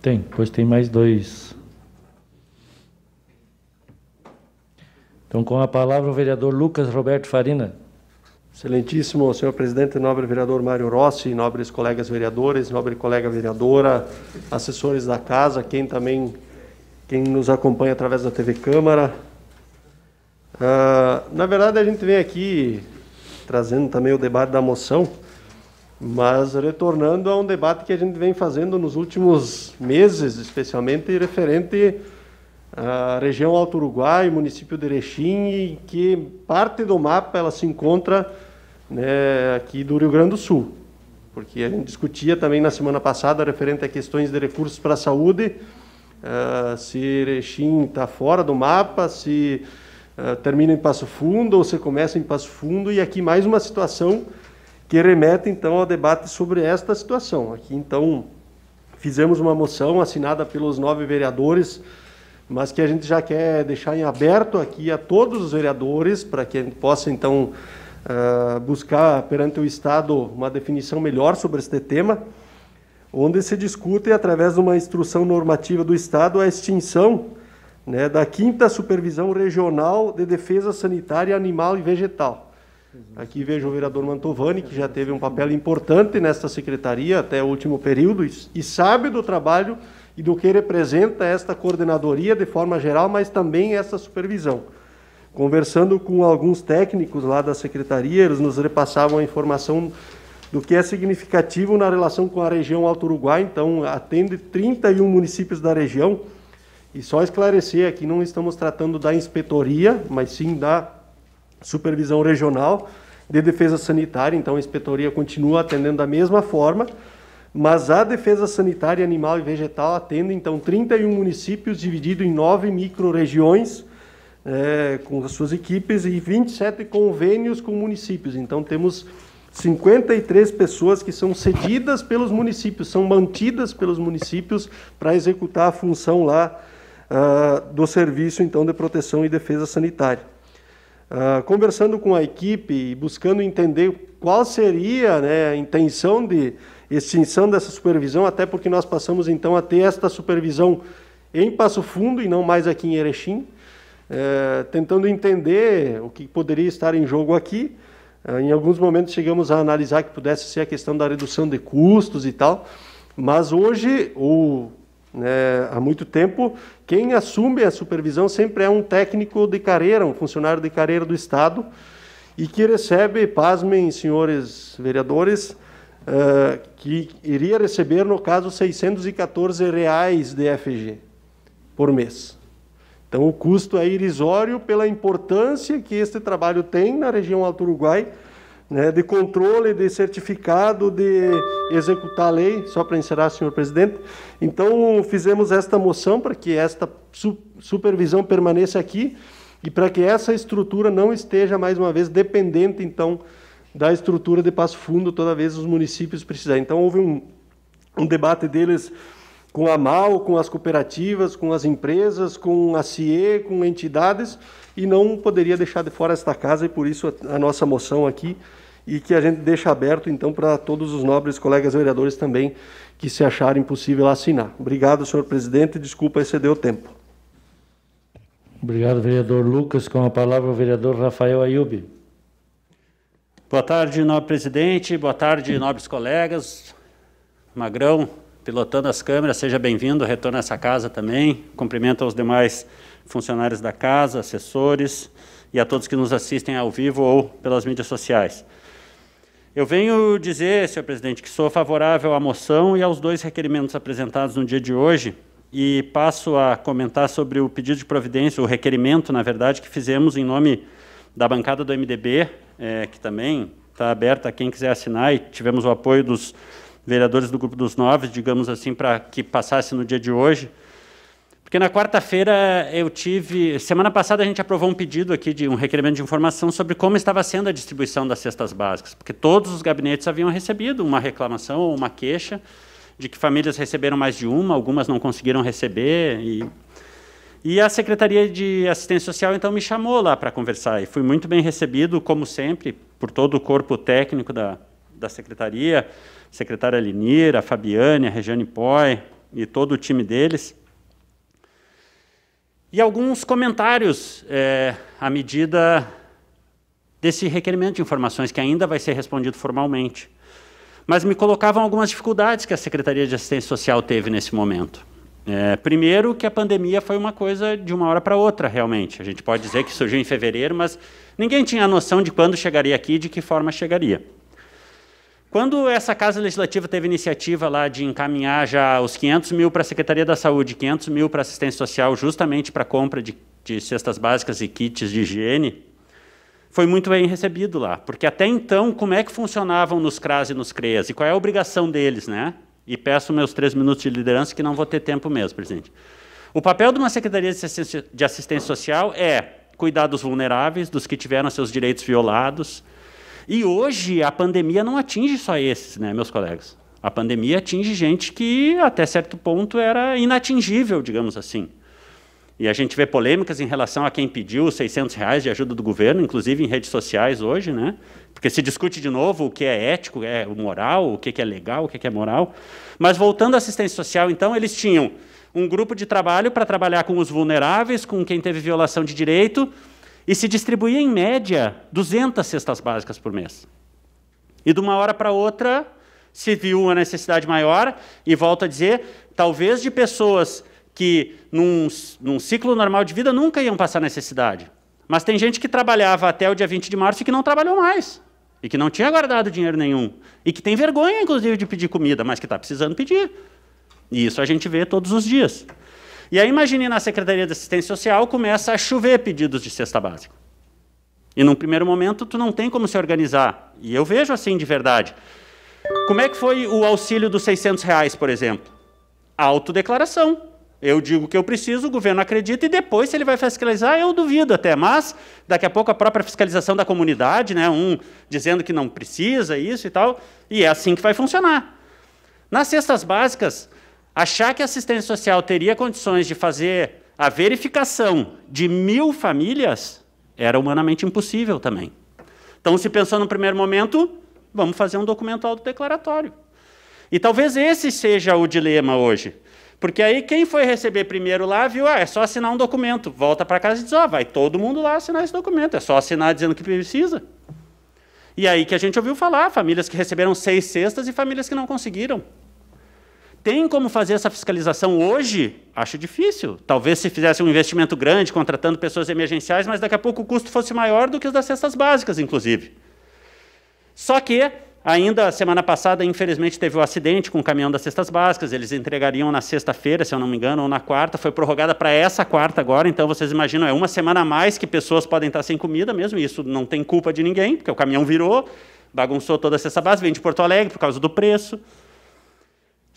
Tem, depois tem mais dois. Então, com a palavra, o vereador Lucas Roberto Farina. Excelentíssimo senhor presidente, nobre vereador Mário Rossi, nobres colegas vereadores, nobre colega vereadora, assessores da casa, quem também quem nos acompanha através da TV Câmara. Uh, na verdade, a gente vem aqui trazendo também o debate da moção mas retornando a um debate que a gente vem fazendo nos últimos meses, especialmente referente à região Alto Uruguai, município de Erechim, e que parte do mapa ela se encontra né, aqui do Rio Grande do Sul. Porque a gente discutia também na semana passada referente a questões de recursos para a saúde, uh, se Erechim está fora do mapa, se uh, termina em Passo Fundo ou se começa em Passo Fundo, e aqui mais uma situação que remete então ao debate sobre esta situação. Aqui então fizemos uma moção assinada pelos nove vereadores, mas que a gente já quer deixar em aberto aqui a todos os vereadores para que a gente possa então uh, buscar perante o Estado uma definição melhor sobre este tema, onde se discute através de uma instrução normativa do Estado a extinção né, da quinta supervisão regional de defesa sanitária animal e vegetal Aqui vejo o vereador Mantovani, que já teve um papel importante nesta secretaria até o último período e sabe do trabalho e do que representa esta coordenadoria de forma geral, mas também essa supervisão. Conversando com alguns técnicos lá da secretaria, eles nos repassavam a informação do que é significativo na relação com a região Alto Uruguai, então atende 31 municípios da região. E só esclarecer aqui, não estamos tratando da inspetoria, mas sim da supervisão regional de defesa sanitária, então a inspetoria continua atendendo da mesma forma, mas a defesa sanitária animal e vegetal atende então 31 municípios dividido em nove micro-regiões é, com as suas equipes e 27 convênios com municípios. Então temos 53 pessoas que são cedidas pelos municípios, são mantidas pelos municípios para executar a função lá uh, do serviço então de proteção e defesa sanitária. Ah, conversando com a equipe e buscando entender qual seria né, a intenção de extinção dessa supervisão, até porque nós passamos então a ter esta supervisão em Passo Fundo e não mais aqui em Erechim, eh, tentando entender o que poderia estar em jogo aqui. Ah, em alguns momentos chegamos a analisar que pudesse ser a questão da redução de custos e tal, mas hoje o né, há muito tempo, quem assume a supervisão sempre é um técnico de carreira, um funcionário de carreira do Estado, e que recebe, pasmem, senhores vereadores, uh, que iria receber, no caso, R$ 614,00 reais de FG por mês. Então, o custo é irrisório pela importância que este trabalho tem na região Alto Uruguai né, de controle, de certificado, de executar a lei, só para encerrar, senhor presidente. Então, fizemos esta moção para que esta su supervisão permaneça aqui e para que essa estrutura não esteja, mais uma vez, dependente, então, da estrutura de Passo Fundo, toda vez os municípios precisarem. Então, houve um, um debate deles com a MAL, com as cooperativas, com as empresas, com a CIE, com entidades, e não poderia deixar de fora esta casa, e por isso a, a nossa moção aqui, e que a gente deixa aberto, então, para todos os nobres colegas vereadores também que se acharem possível assinar. Obrigado, senhor presidente, desculpa exceder o tempo. Obrigado, vereador Lucas. Com a palavra, o vereador Rafael Ayubi. Boa tarde, nobre presidente, boa tarde, nobres colegas. Magrão, pilotando as câmeras, seja bem-vindo, retorno a essa casa também. Cumprimento aos demais funcionários da casa, assessores e a todos que nos assistem ao vivo ou pelas mídias sociais. Eu venho dizer, senhor presidente, que sou favorável à moção e aos dois requerimentos apresentados no dia de hoje e passo a comentar sobre o pedido de providência, o requerimento, na verdade, que fizemos em nome da bancada do MDB, é, que também está aberta a quem quiser assinar, e tivemos o apoio dos vereadores do Grupo dos Nove, digamos assim, para que passasse no dia de hoje, porque na quarta-feira eu tive. Semana passada a gente aprovou um pedido aqui de um requerimento de informação sobre como estava sendo a distribuição das cestas básicas, porque todos os gabinetes haviam recebido uma reclamação ou uma queixa de que famílias receberam mais de uma, algumas não conseguiram receber. E, e a Secretaria de Assistência Social então me chamou lá para conversar e fui muito bem recebido, como sempre, por todo o corpo técnico da, da Secretaria, secretária Linira, a Fabiane, a Regiane Poi e todo o time deles. E alguns comentários é, à medida desse requerimento de informações, que ainda vai ser respondido formalmente. Mas me colocavam algumas dificuldades que a Secretaria de Assistência Social teve nesse momento. É, primeiro, que a pandemia foi uma coisa de uma hora para outra, realmente. A gente pode dizer que surgiu em fevereiro, mas ninguém tinha a noção de quando chegaria aqui e de que forma chegaria. Quando essa Casa Legislativa teve iniciativa lá de encaminhar já os 500 mil para a Secretaria da Saúde, 500 mil para assistência social, justamente para compra de, de cestas básicas e kits de higiene, foi muito bem recebido lá. Porque até então, como é que funcionavam nos CRAS e nos CREAS? E qual é a obrigação deles, né? E peço meus três minutos de liderança, que não vou ter tempo mesmo, presidente. O papel de uma Secretaria de assistência, de assistência social é cuidar dos vulneráveis, dos que tiveram seus direitos violados, e hoje a pandemia não atinge só esses, né, meus colegas? A pandemia atinge gente que até certo ponto era inatingível, digamos assim. E a gente vê polêmicas em relação a quem pediu 600 reais de ajuda do governo, inclusive em redes sociais hoje, né? Porque se discute de novo o que é ético, é moral, o que é legal, o que é moral. Mas voltando à assistência social, então, eles tinham um grupo de trabalho para trabalhar com os vulneráveis, com quem teve violação de direito, e se distribuía, em média, 200 cestas básicas por mês. E de uma hora para outra, se viu uma necessidade maior, e volto a dizer, talvez de pessoas que, num, num ciclo normal de vida, nunca iam passar necessidade. Mas tem gente que trabalhava até o dia 20 de março e que não trabalhou mais. E que não tinha guardado dinheiro nenhum. E que tem vergonha, inclusive, de pedir comida, mas que está precisando pedir. E isso a gente vê todos os dias. E aí imagine na Secretaria de Assistência Social começa a chover pedidos de cesta básica. E num primeiro momento tu não tem como se organizar. E eu vejo assim de verdade. Como é que foi o auxílio dos 600 reais, por exemplo? Autodeclaração. Eu digo que eu preciso, o governo acredita e depois se ele vai fiscalizar, eu duvido até. Mas daqui a pouco a própria fiscalização da comunidade, né, um dizendo que não precisa isso e tal, e é assim que vai funcionar. Nas cestas básicas, achar que a assistência social teria condições de fazer a verificação de mil famílias era humanamente impossível também. Então se pensou no primeiro momento, vamos fazer um documento autodeclaratório. E talvez esse seja o dilema hoje. Porque aí quem foi receber primeiro lá viu, ah, é só assinar um documento. Volta para casa e diz, ó, oh, vai todo mundo lá assinar esse documento. É só assinar dizendo que precisa. E aí que a gente ouviu falar, famílias que receberam seis cestas e famílias que não conseguiram. Tem como fazer essa fiscalização hoje? Acho difícil. Talvez se fizesse um investimento grande, contratando pessoas emergenciais, mas daqui a pouco o custo fosse maior do que os das cestas básicas, inclusive. Só que, ainda semana passada, infelizmente, teve o um acidente com o caminhão das cestas básicas. Eles entregariam na sexta-feira, se eu não me engano, ou na quarta. Foi prorrogada para essa quarta agora. Então, vocês imaginam, é uma semana a mais que pessoas podem estar sem comida mesmo. E isso não tem culpa de ninguém, porque o caminhão virou, bagunçou toda a cesta básica, vem de Porto Alegre por causa do preço.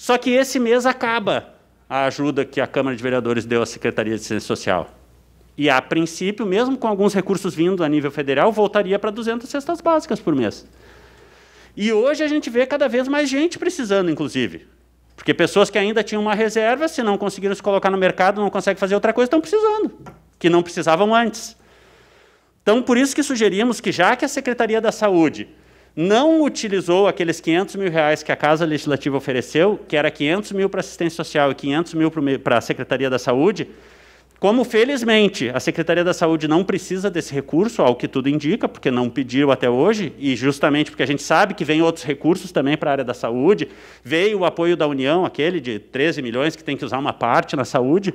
Só que esse mês acaba a ajuda que a Câmara de Vereadores deu à Secretaria de Ciência Social. E, a princípio, mesmo com alguns recursos vindo a nível federal, voltaria para 200 cestas básicas por mês. E hoje a gente vê cada vez mais gente precisando, inclusive. Porque pessoas que ainda tinham uma reserva, se não conseguiram se colocar no mercado, não conseguem fazer outra coisa, estão precisando, que não precisavam antes. Então, por isso que sugerimos que, já que a Secretaria da Saúde não utilizou aqueles 500 mil reais que a Casa Legislativa ofereceu, que era 500 mil para assistência social e 500 mil para a Secretaria da Saúde, como, felizmente, a Secretaria da Saúde não precisa desse recurso, ao que tudo indica, porque não pediu até hoje, e justamente porque a gente sabe que vem outros recursos também para a área da saúde, veio o apoio da União, aquele de 13 milhões que tem que usar uma parte na saúde.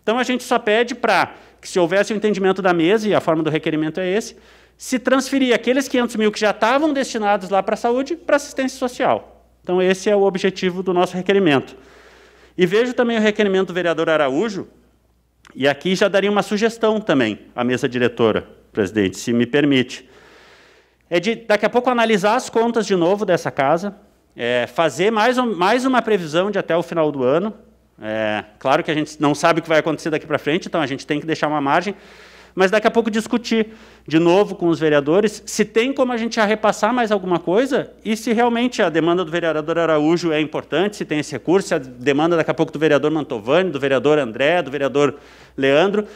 Então, a gente só pede para que, se houvesse o um entendimento da mesa, e a forma do requerimento é esse, se transferir aqueles 500 mil que já estavam destinados lá para a saúde para assistência social. Então, esse é o objetivo do nosso requerimento. E vejo também o requerimento do vereador Araújo, e aqui já daria uma sugestão também à mesa diretora, presidente, se me permite. É de, daqui a pouco, analisar as contas de novo dessa casa, é, fazer mais, um, mais uma previsão de até o final do ano. É, claro que a gente não sabe o que vai acontecer daqui para frente, então a gente tem que deixar uma margem, mas daqui a pouco discutir de novo com os vereadores, se tem como a gente já repassar mais alguma coisa e se realmente a demanda do vereador Araújo é importante, se tem esse recurso, se a demanda daqui a pouco do vereador Mantovani, do vereador André, do vereador Leandro,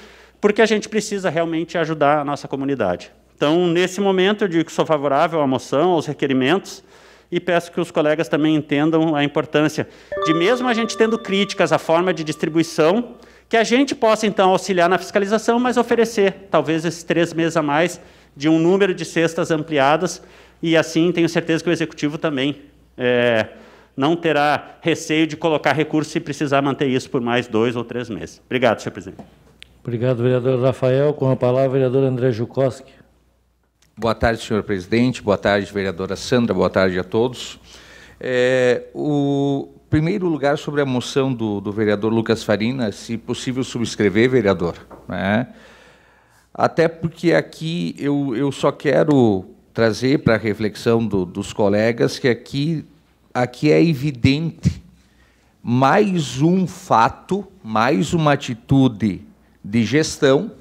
porque a gente precisa realmente ajudar a nossa comunidade. Então, nesse momento, eu digo que sou favorável à moção, aos requerimentos, e peço que os colegas também entendam a importância de, mesmo a gente tendo críticas à forma de distribuição, que a gente possa, então, auxiliar na fiscalização, mas oferecer, talvez, esses três meses a mais de um número de cestas ampliadas, e assim tenho certeza que o Executivo também é, não terá receio de colocar recursos se precisar manter isso por mais dois ou três meses. Obrigado, senhor presidente. Obrigado, vereador Rafael. Com a palavra, vereador André Jukoski. Boa tarde, senhor presidente. Boa tarde, vereadora Sandra. Boa tarde a todos. É, o, primeiro lugar, sobre a moção do, do vereador Lucas Farina, se possível subscrever, vereador. Né? Até porque aqui eu, eu só quero trazer para a reflexão do, dos colegas que aqui, aqui é evidente mais um fato, mais uma atitude de gestão,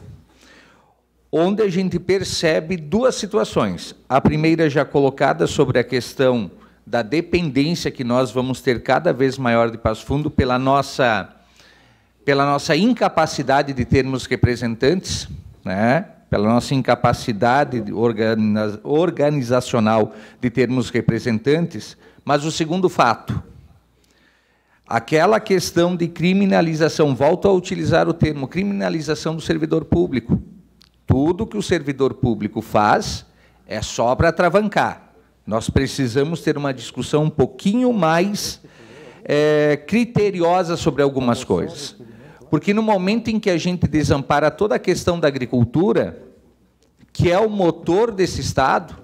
onde a gente percebe duas situações. A primeira já colocada sobre a questão da dependência que nós vamos ter cada vez maior de Passo Fundo pela nossa, pela nossa incapacidade de termos representantes, né? pela nossa incapacidade organizacional de termos representantes. Mas o segundo fato, aquela questão de criminalização, volto a utilizar o termo criminalização do servidor público. Tudo que o servidor público faz é só para atravancar. Nós precisamos ter uma discussão um pouquinho mais é, criteriosa sobre algumas coisas. Porque no momento em que a gente desampara toda a questão da agricultura, que é o motor desse Estado,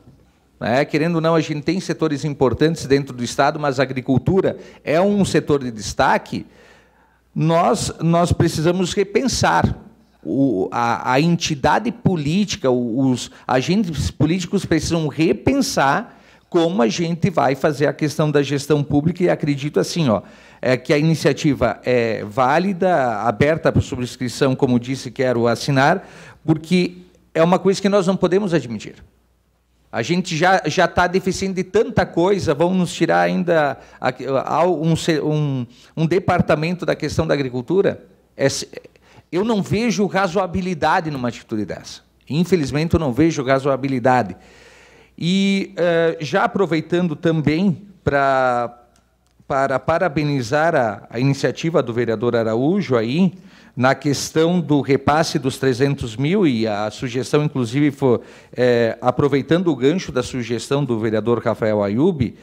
né? querendo ou não, a gente tem setores importantes dentro do Estado, mas a agricultura é um setor de destaque, nós, nós precisamos repensar. O, a, a, entidade política, os agentes políticos precisam repensar como a gente vai fazer a questão da gestão pública e acredito assim, ó, é que a iniciativa é válida, aberta para subscrição, como disse, quero assinar, porque é uma coisa que nós não podemos admitir. A gente já já está deficiente de tanta coisa, Vamos nos tirar ainda um, um, um departamento da questão da agricultura. É eu não vejo razoabilidade numa atitude dessa. Infelizmente, eu não vejo razoabilidade. E uh, já aproveitando também pra, para parabenizar a, a iniciativa do vereador Araújo aí, na questão do repasse dos 300 mil, e a sugestão, inclusive, foi, é, aproveitando o gancho da sugestão do vereador Rafael Ayub,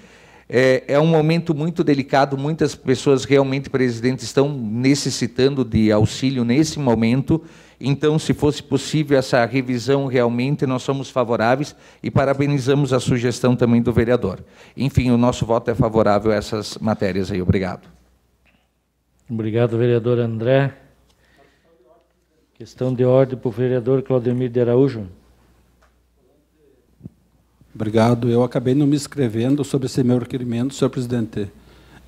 é, é, um momento muito delicado, muitas pessoas realmente, presidente, estão necessitando de auxílio nesse momento, então, se fosse possível essa revisão realmente, nós somos favoráveis e parabenizamos a sugestão também do vereador. Enfim, o nosso voto é favorável a essas matérias aí. Obrigado. Obrigado, vereador André. Questão de ordem para o vereador Claudemir de Araújo. Obrigado. Eu acabei não me inscrevendo sobre esse meu requerimento, senhor presidente,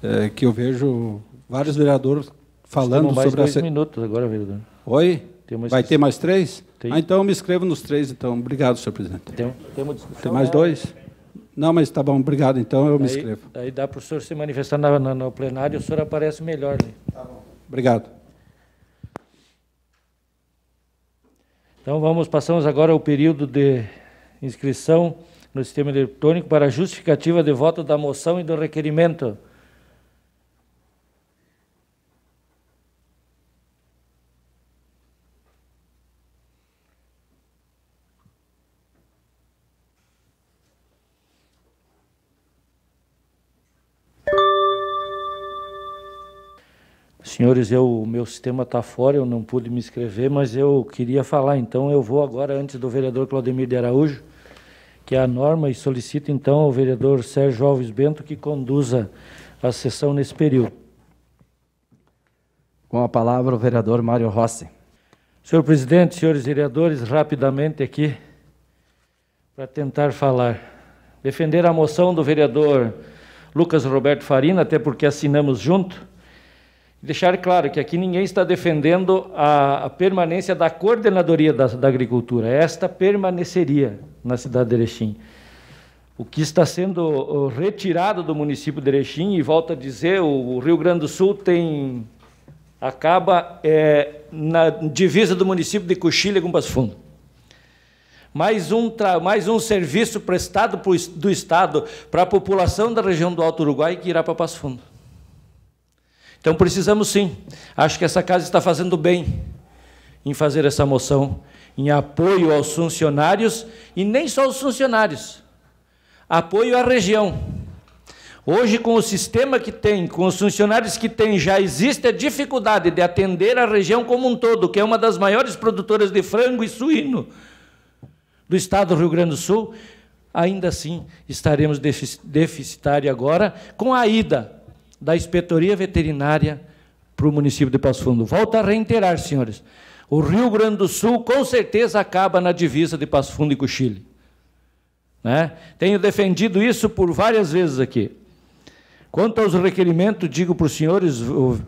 é, que eu vejo vários vereadores falando sobre... mais dois essa... minutos agora, vereador. Oi? Vai ter mais três? Tem. Ah, então eu me inscrevo nos três, então. Obrigado, senhor presidente. Tem, tem uma Tem mais dois? Não, mas tá bom, obrigado, então eu me inscrevo. Aí dá para o senhor se manifestar na, na, no plenário, o senhor aparece melhor né? Tá bom. Obrigado. Então vamos, passamos agora ao período de inscrição no sistema eletrônico para justificativa de voto da moção e do requerimento. Senhores, eu, o meu sistema está fora, eu não pude me inscrever, mas eu queria falar, então eu vou agora, antes do vereador Claudemir de Araújo, que é a norma, e solicito então ao vereador Sérgio Alves Bento que conduza a sessão nesse período. Com a palavra o vereador Mário Rossi. Senhor presidente, senhores vereadores, rapidamente aqui para tentar falar. Defender a moção do vereador Lucas Roberto Farina, até porque assinamos junto deixar claro que aqui ninguém está defendendo a, a permanência da coordenadoria da, da, agricultura. Esta permaneceria na cidade de Erechim. O que está sendo retirado do município de Erechim, e volto a dizer, o, o Rio Grande do Sul tem acaba é, na divisa do município de Coxilha com Passo Fundo. Mais um, mais um serviço prestado pro, do Estado para a população da região do Alto Uruguai que irá para Passo Fundo. Então precisamos sim. Acho que essa casa está fazendo bem em fazer essa moção em apoio aos funcionários e nem só aos funcionários. Apoio à região. Hoje, com o sistema que tem, com os funcionários que tem, já existe a dificuldade de atender a região como um todo, que é uma das maiores produtoras de frango e suíno do estado do Rio Grande do Sul. Ainda assim, estaremos deficitários agora com a ida da Inspetoria Veterinária para o município de Passo Fundo. Volto a reiterar, senhores, o Rio Grande do Sul com certeza acaba na divisa de Passo Fundo e Cochile. Né? Tenho defendido isso por várias vezes aqui. Quanto aos requerimentos, digo para os senhores,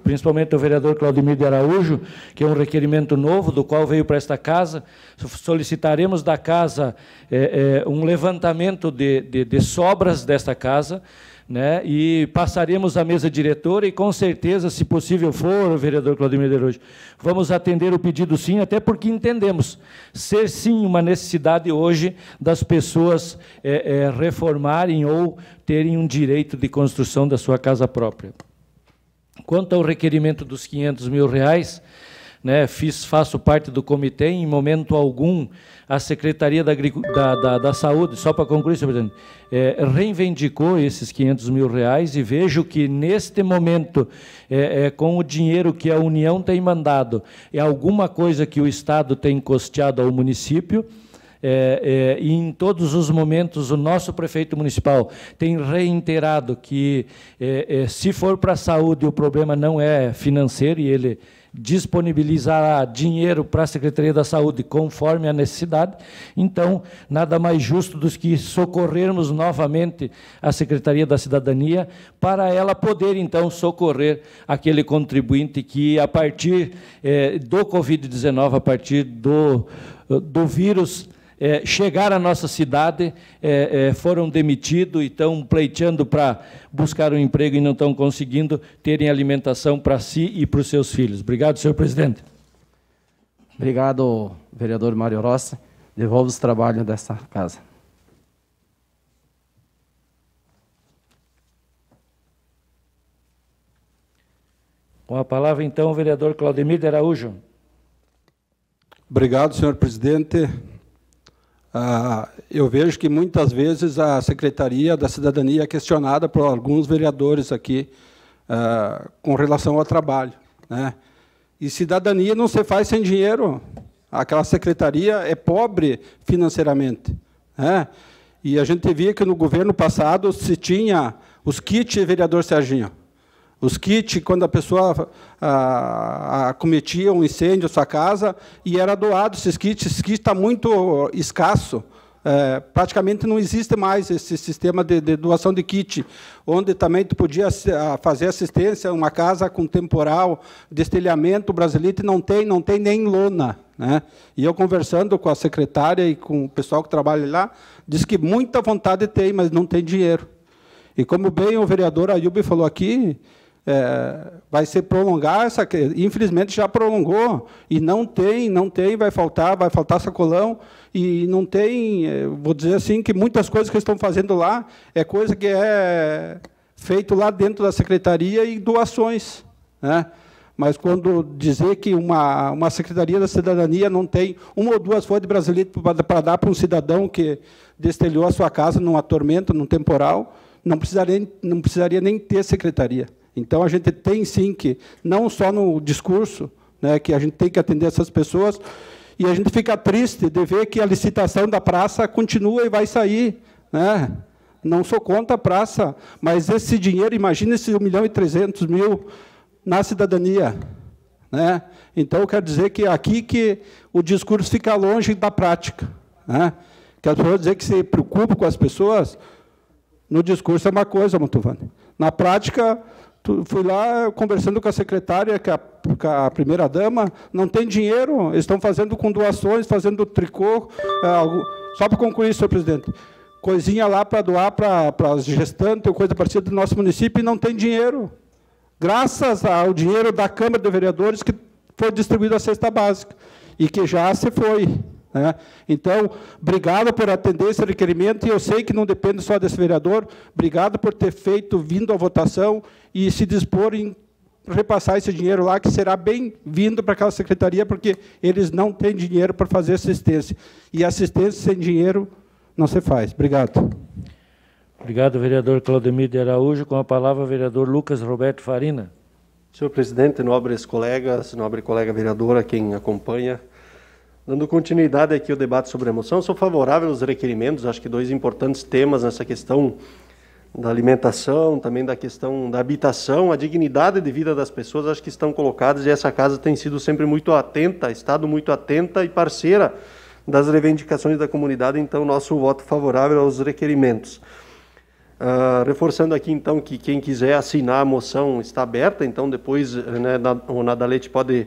principalmente o vereador Claudemir de Araújo, que é um requerimento novo, do qual veio para esta casa, solicitaremos da casa é, é, um levantamento de, de, de sobras desta casa, né? E passaremos à mesa diretora e com certeza, se possível for, o vereador Claudio Medeiros, vamos atender o pedido sim, até porque entendemos ser sim uma necessidade hoje das pessoas é, é, reformarem ou terem um direito de construção da sua casa própria. Quanto ao requerimento dos 500 mil reais, né, fiz, faço parte do comitê, em momento algum a Secretaria da, da, da, da Saúde, só para concluir, senhor presidente, é, reivindicou esses 500 mil reais e vejo que, neste momento, é, é, com o dinheiro que a União tem mandado, é alguma coisa que o Estado tem costeado ao município, é, é, e em todos os momentos o nosso prefeito municipal tem reiterado que, é, é se for para a saúde, o problema não é financeiro, e ele disponibilizará dinheiro para a Secretaria da Saúde conforme a necessidade. Então, nada mais justo do que socorrermos novamente a Secretaria da Cidadania para ela poder, então, socorrer aquele contribuinte que, a partir eh, do Covid-19, a partir do, do vírus, é, chegar à nossa cidade, é, é, foram demitidos e estão pleiteando para buscar um emprego e não estão conseguindo terem alimentação para si e para os seus filhos. Obrigado, senhor presidente. Obrigado, vereador Mário Rossi. Devolvo os trabalhos dessa casa. Com a palavra, então, o vereador Claudemir de Araújo. Obrigado, senhor presidente. Ah, eu vejo que muitas vezes a Secretaria da Cidadania é questionada por alguns vereadores aqui ah, com relação ao trabalho. Né? E cidadania não se faz sem dinheiro. Aquela secretaria é pobre financeiramente. Né? E a gente via que no governo passado se tinha os kits vereador Serginho. Os kits, quando a pessoa ah, ah, acometia cometia um incêndio na sua casa, e era doado esses kits, esse kit está muito escasso. É, praticamente não existe mais esse sistema de, de, doação de kit, onde também tu podia ah, fazer assistência uma casa com temporal, destelhamento, e não tem, não tem nem lona. Né? E eu conversando com a secretária e com o pessoal que trabalha lá, diz que muita vontade tem, mas não tem dinheiro. E como bem o vereador Ayub falou aqui, é, vai ser prolongar essa infelizmente já prolongou e não tem não tem vai faltar vai faltar sacolão e não tem é, vou dizer assim que muitas coisas que estão fazendo lá é coisa que é feito lá dentro da secretaria e doações né? mas quando dizer que uma, uma Secretaria da Cidadania não tem uma ou duas folhas de brasileiro para dar para um cidadão que destelhou a sua casa numa tormenta, num temporal, não precisaria, não precisaria nem ter secretaria. Então, a gente tem, sim, que, não só no discurso, né, que a gente tem que atender essas pessoas, e a gente fica triste de ver que a licitação da praça continua e vai sair. Né? Não sou contra a praça, mas esse dinheiro, imagina esse 1 milhão e 300 mil na cidadania. Né? Então, eu quero dizer que é aqui que o discurso fica longe da prática. Né? Que as pessoas dizer que se preocupa com as pessoas, no discurso é uma coisa, Montovani Na prática, fui lá conversando com a secretária, com é a, é a primeira dama, não tem dinheiro, estão fazendo com doações, fazendo tricô. É, só para concluir, senhor presidente, coisinha lá para doar para, para as gestantes, coisa parecida do nosso município, e não tem dinheiro. Graças ao dinheiro da Câmara de Vereadores que foi distribuído a cesta básica e que já se foi. Né? Então, obrigado por atender esse requerimento, e eu sei que não depende só desse vereador, obrigado por ter feito, vindo à votação e se dispor em repassar esse dinheiro lá, que será bem-vindo para aquela secretaria, porque eles não têm dinheiro para fazer assistência. E assistência sem dinheiro não se faz. Obrigado. Obrigado, vereador Claudemir de Araújo. Com a palavra, vereador Lucas Roberto Farina. Senhor presidente, nobres colegas, nobre colega vereadora, quem acompanha, Dando continuidade aqui ao debate sobre a emoção, sou favorável aos requerimentos, acho que dois importantes temas nessa questão da alimentação, também da questão da habitação, a dignidade de vida das pessoas, acho que estão colocadas e essa casa tem sido sempre muito atenta, estado muito atenta e parceira das reivindicações da comunidade, então nosso voto favorável aos requerimentos. Uh, reforçando aqui, então, que quem quiser assinar a moção está aberta, então depois né, na, o Nadalete pode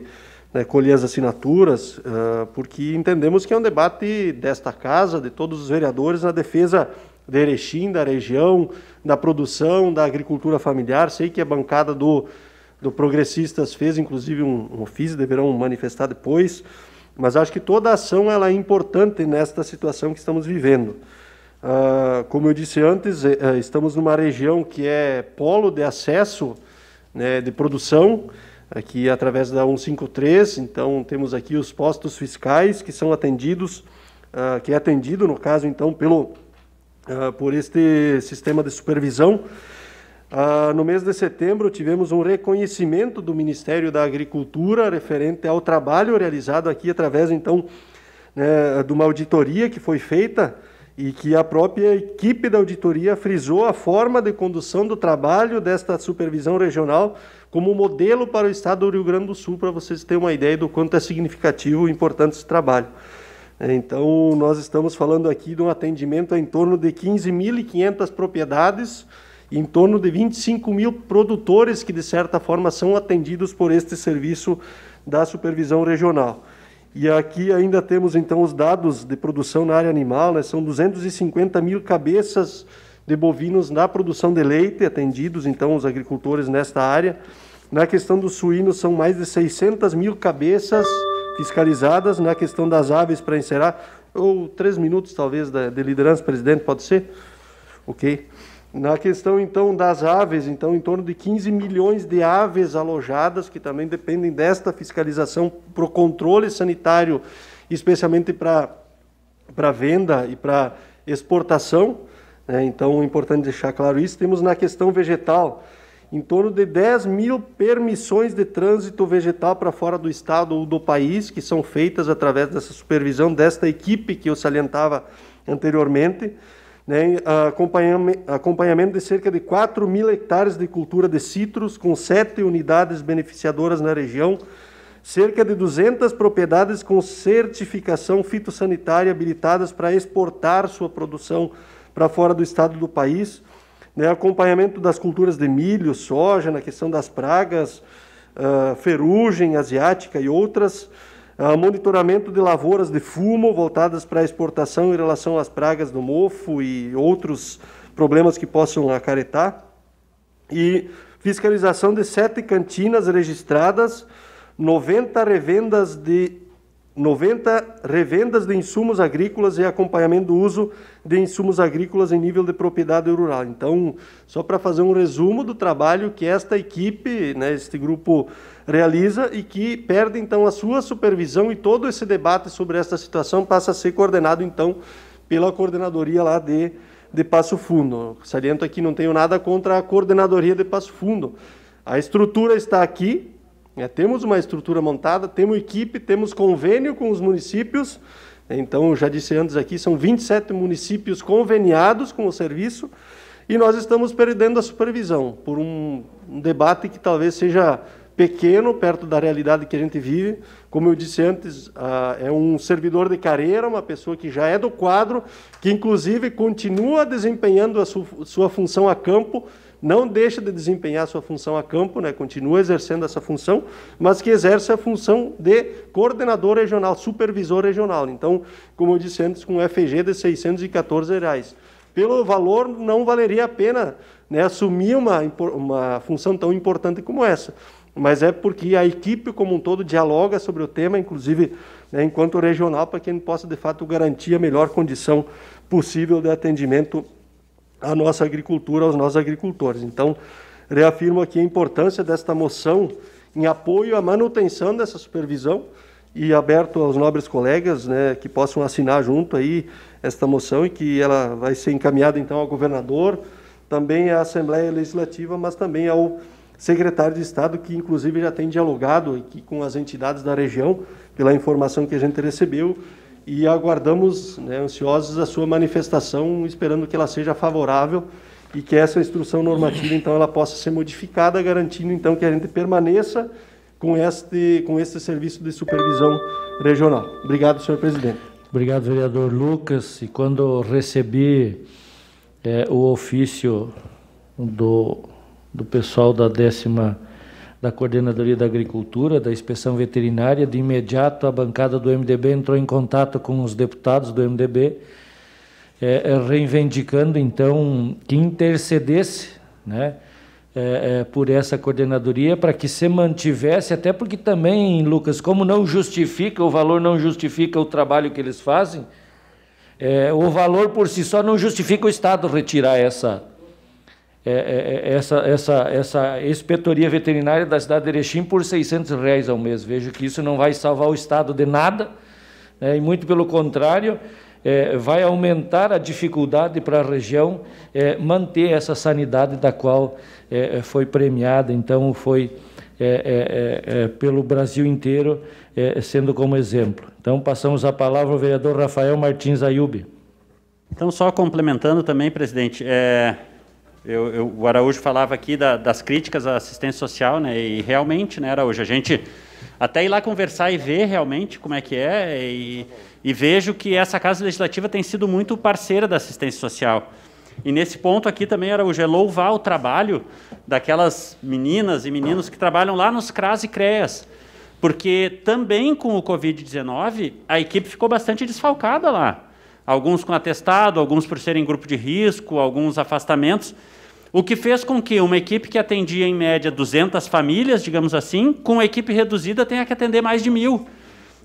né, colher as assinaturas, uh, porque entendemos que é um debate desta casa, de todos os vereadores, na defesa de Erechim, da região, da produção, da agricultura familiar. Sei que a bancada do, do Progressistas fez, inclusive, um, um ofício, deverão manifestar depois, mas acho que toda ação ela é importante nesta situação que estamos vivendo. Uh, como eu disse antes, uh, estamos numa região que é polo de acesso né, de produção, aqui através da 153. Então temos aqui os postos fiscais que são atendidos, uh, que é atendido no caso então pelo uh, por este sistema de supervisão. Uh, no mês de setembro tivemos um reconhecimento do Ministério da Agricultura referente ao trabalho realizado aqui através então né, de uma auditoria que foi feita e que a própria equipe da auditoria frisou a forma de condução do trabalho desta supervisão regional como modelo para o estado do Rio Grande do Sul, para vocês terem uma ideia do quanto é significativo e importante esse trabalho. É, então, nós estamos falando aqui de um atendimento em torno de 15.500 propriedades, em torno de 25 mil produtores que, de certa forma, são atendidos por este serviço da supervisão regional. E aqui ainda temos, então, os dados de produção na área animal, né? são 250 mil cabeças de bovinos na produção de leite, atendidos então os agricultores nesta área. Na questão dos suínos, são mais de 600 mil cabeças fiscalizadas. Na questão das aves, para encerrar, ou três minutos talvez de liderança, presidente, pode ser? Ok. Na questão então das aves, então em torno de 15 milhões de aves alojadas que também dependem desta fiscalização para o controle sanitário, especialmente para para venda e para exportação. Né? então, é importante deixar claro isso. Temos na questão vegetal em torno de 10 mil permissões de trânsito vegetal para fora do estado ou do país, que são feitas através dessa supervisão desta equipe que eu salientava anteriormente. Né, acompanhamento de cerca de 4 mil hectares de cultura de citros, com sete unidades beneficiadoras na região, cerca de 200 propriedades com certificação fitossanitária habilitadas para exportar sua produção vegetal para fora do estado do país, né, acompanhamento das culturas de milho, soja, na questão das pragas, uh, ferrugem asiática e outras, uh, monitoramento de lavouras de fumo voltadas para exportação em relação às pragas do mofo e outros problemas que possam acarretar, e fiscalização de sete cantinas registradas, 90 revendas de 90 revendas de insumos agrícolas e acompanhamento do uso de insumos agrícolas em nível de propriedade rural. Então, só para fazer um resumo do trabalho que esta equipe, né, este grupo realiza e que perde então a sua supervisão e todo esse debate sobre esta situação passa a ser coordenado então pela coordenadoria lá de de Passo Fundo. Saliento aqui, não tenho nada contra a coordenadoria de Passo Fundo. A estrutura está aqui, é, temos uma estrutura montada, temos equipe, temos convênio com os municípios. Então, já disse antes aqui, são 27 municípios conveniados com o serviço e nós estamos perdendo a supervisão por um, um debate que talvez seja pequeno, perto da realidade que a gente vive. Como eu disse antes, é um servidor de carreira, uma pessoa que já é do quadro, que inclusive continua desempenhando a su sua função a campo não deixa de desempenhar sua função a campo, né, continua exercendo essa função, mas que exerce a função de coordenador regional, supervisor regional. Então, como eu disse antes, com um FG de 614 reais. Pelo valor, não valeria a pena né, assumir uma, uma função tão importante como essa mas é porque a equipe como um todo dialoga sobre o tema, inclusive né, enquanto regional, para que ele possa de fato garantir a melhor condição possível de atendimento à nossa agricultura, aos nossos agricultores. Então, reafirmo aqui a importância desta moção em apoio à manutenção dessa supervisão e aberto aos nobres colegas né, que possam assinar junto aí esta moção e que ela vai ser encaminhada então ao governador, também à Assembleia Legislativa, mas também ao secretário de Estado, que inclusive já tem dialogado aqui com as entidades da região, pela informação que a gente recebeu, e aguardamos, né, ansiosos, a sua manifestação, esperando que ela seja favorável e que essa instrução normativa, então, ela possa ser modificada, garantindo, então, que a gente permaneça com este, com este serviço de supervisão regional. Obrigado, senhor presidente. Obrigado, vereador Lucas. E quando recebi é, o ofício do, do pessoal da décima da Coordenadoria da Agricultura, da Inspeção Veterinária, de imediato a bancada do MDB entrou em contato com os deputados do MDB, é, eh, eh, reivindicando então que intercedesse né, é, é, por essa coordenadoria para que se mantivesse, até porque também, Lucas, como não justifica, o valor não justifica o trabalho que eles fazem, o valor por si só não justifica o Estado retirar essa é, é, é, essa, essa, essa inspetoria veterinária da cidade de Erechim por 600 reais ao mês. Vejo que isso não vai salvar o Estado de nada, né, e muito pelo contrário, é, vai aumentar a dificuldade para a região é, manter essa sanidade da qual é, foi premiada, então foi pelo Brasil inteiro, sendo como exemplo. Então passamos a palavra ao vereador Rafael Martins Ayub. Então, só complementando também, presidente, é, eu, eu, o Araújo falava aqui da, das críticas à assistência social, né? E realmente, né, Araújo, a gente até ir lá conversar e ver realmente como é que é, e, e vejo que essa Casa Legislativa tem sido muito parceira da assistência social. E nesse ponto aqui também, Araújo, é louvar o trabalho daquelas meninas e meninos que trabalham lá nos CRAS e CREAS, porque também com o Covid-19, a equipe ficou bastante desfalcada lá. Alguns com atestado, alguns por serem grupo de risco, alguns afastamentos o que fez com que uma equipe que atendia em média 200 famílias, digamos assim, com uma equipe reduzida tenha que atender mais de mil.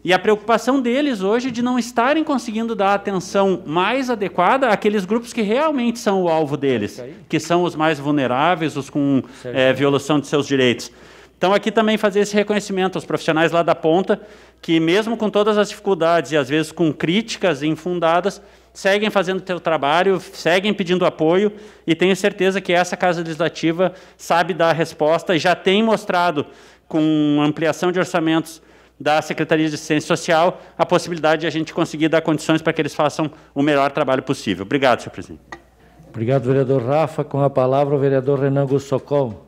E a preocupação deles hoje é de não estarem conseguindo dar atenção mais adequada àqueles grupos que realmente são o alvo deles, que são os mais vulneráveis, os com é, violação de seus direitos. Então, aqui também fazer esse reconhecimento aos profissionais lá da ponta, que mesmo com todas as dificuldades e às vezes com críticas infundadas, seguem fazendo o seu trabalho, seguem pedindo apoio e tenho certeza que essa Casa Legislativa sabe dar a resposta e já tem mostrado, com ampliação de orçamentos da Secretaria de Assistência Social, a possibilidade de a gente conseguir dar condições para que eles façam o melhor trabalho possível. Obrigado, senhor presidente. Obrigado, vereador Rafa. Com a palavra, o vereador Renan Gussocol.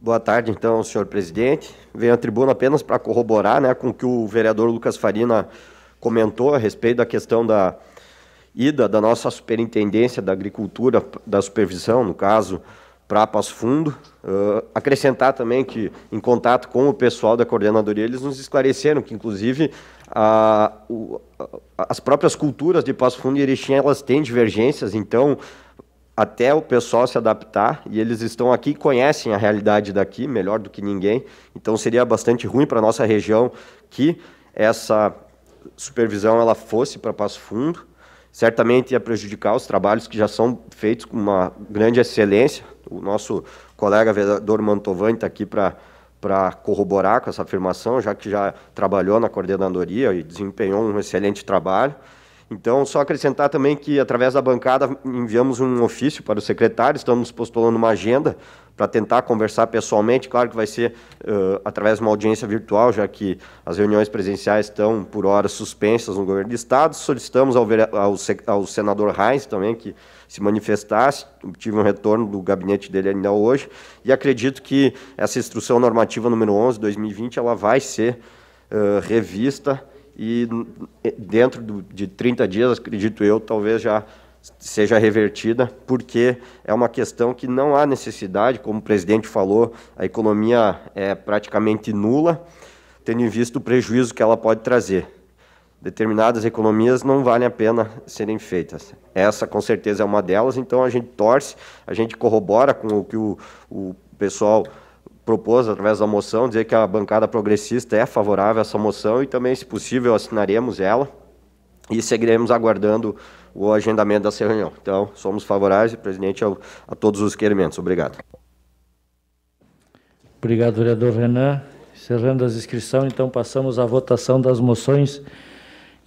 Boa tarde, então, senhor presidente. Venho à tribuna apenas para corroborar né, com o que o vereador Lucas Farina comentou a respeito da questão da, e da, da nossa superintendência da agricultura, da supervisão, no caso, para Passo Fundo. Uh, acrescentar também que, em contato com o pessoal da coordenadoria, eles nos esclareceram que, inclusive, a, o, a, as próprias culturas de Passo Fundo e Erechim, elas têm divergências, então, até o pessoal se adaptar, e eles estão aqui, conhecem a realidade daqui melhor do que ninguém, então seria bastante ruim para a nossa região que essa supervisão ela fosse para Passo Fundo, certamente ia prejudicar os trabalhos que já são feitos com uma grande excelência. O nosso colega vereador Mantovani está aqui para para corroborar com essa afirmação, já que já trabalhou na coordenadoria e desempenhou um excelente trabalho. Então, só acrescentar também que, através da bancada, enviamos um ofício para o secretário, estamos postulando uma agenda para tentar conversar pessoalmente. Claro que vai ser uh, através de uma audiência virtual, já que as reuniões presenciais estão, por hora, suspensas no governo do Estado. Solicitamos ao, ao, ao senador Reis também que se manifestasse. Tive um retorno do gabinete dele ainda hoje. E acredito que essa instrução normativa número 11, 2020, ela vai ser uh, revista e dentro do, de 30 dias, acredito eu, talvez já seja revertida, porque é uma questão que não há necessidade, como o presidente falou, a economia é praticamente nula, tendo em vista o prejuízo que ela pode trazer. Determinadas economias não valem a pena serem feitas. Essa, com certeza, é uma delas, então a gente torce, a gente corrobora com o que o, o pessoal propôs, através da moção, dizer que a bancada progressista é favorável a essa moção e também, se possível, assinaremos ela e seguiremos aguardando o agendamento dessa reunião. Então, somos favoráveis, presidente, a, a todos os requerimentos. Obrigado. Obrigado, vereador Renan. Encerrando as inscrições, então passamos à votação das moções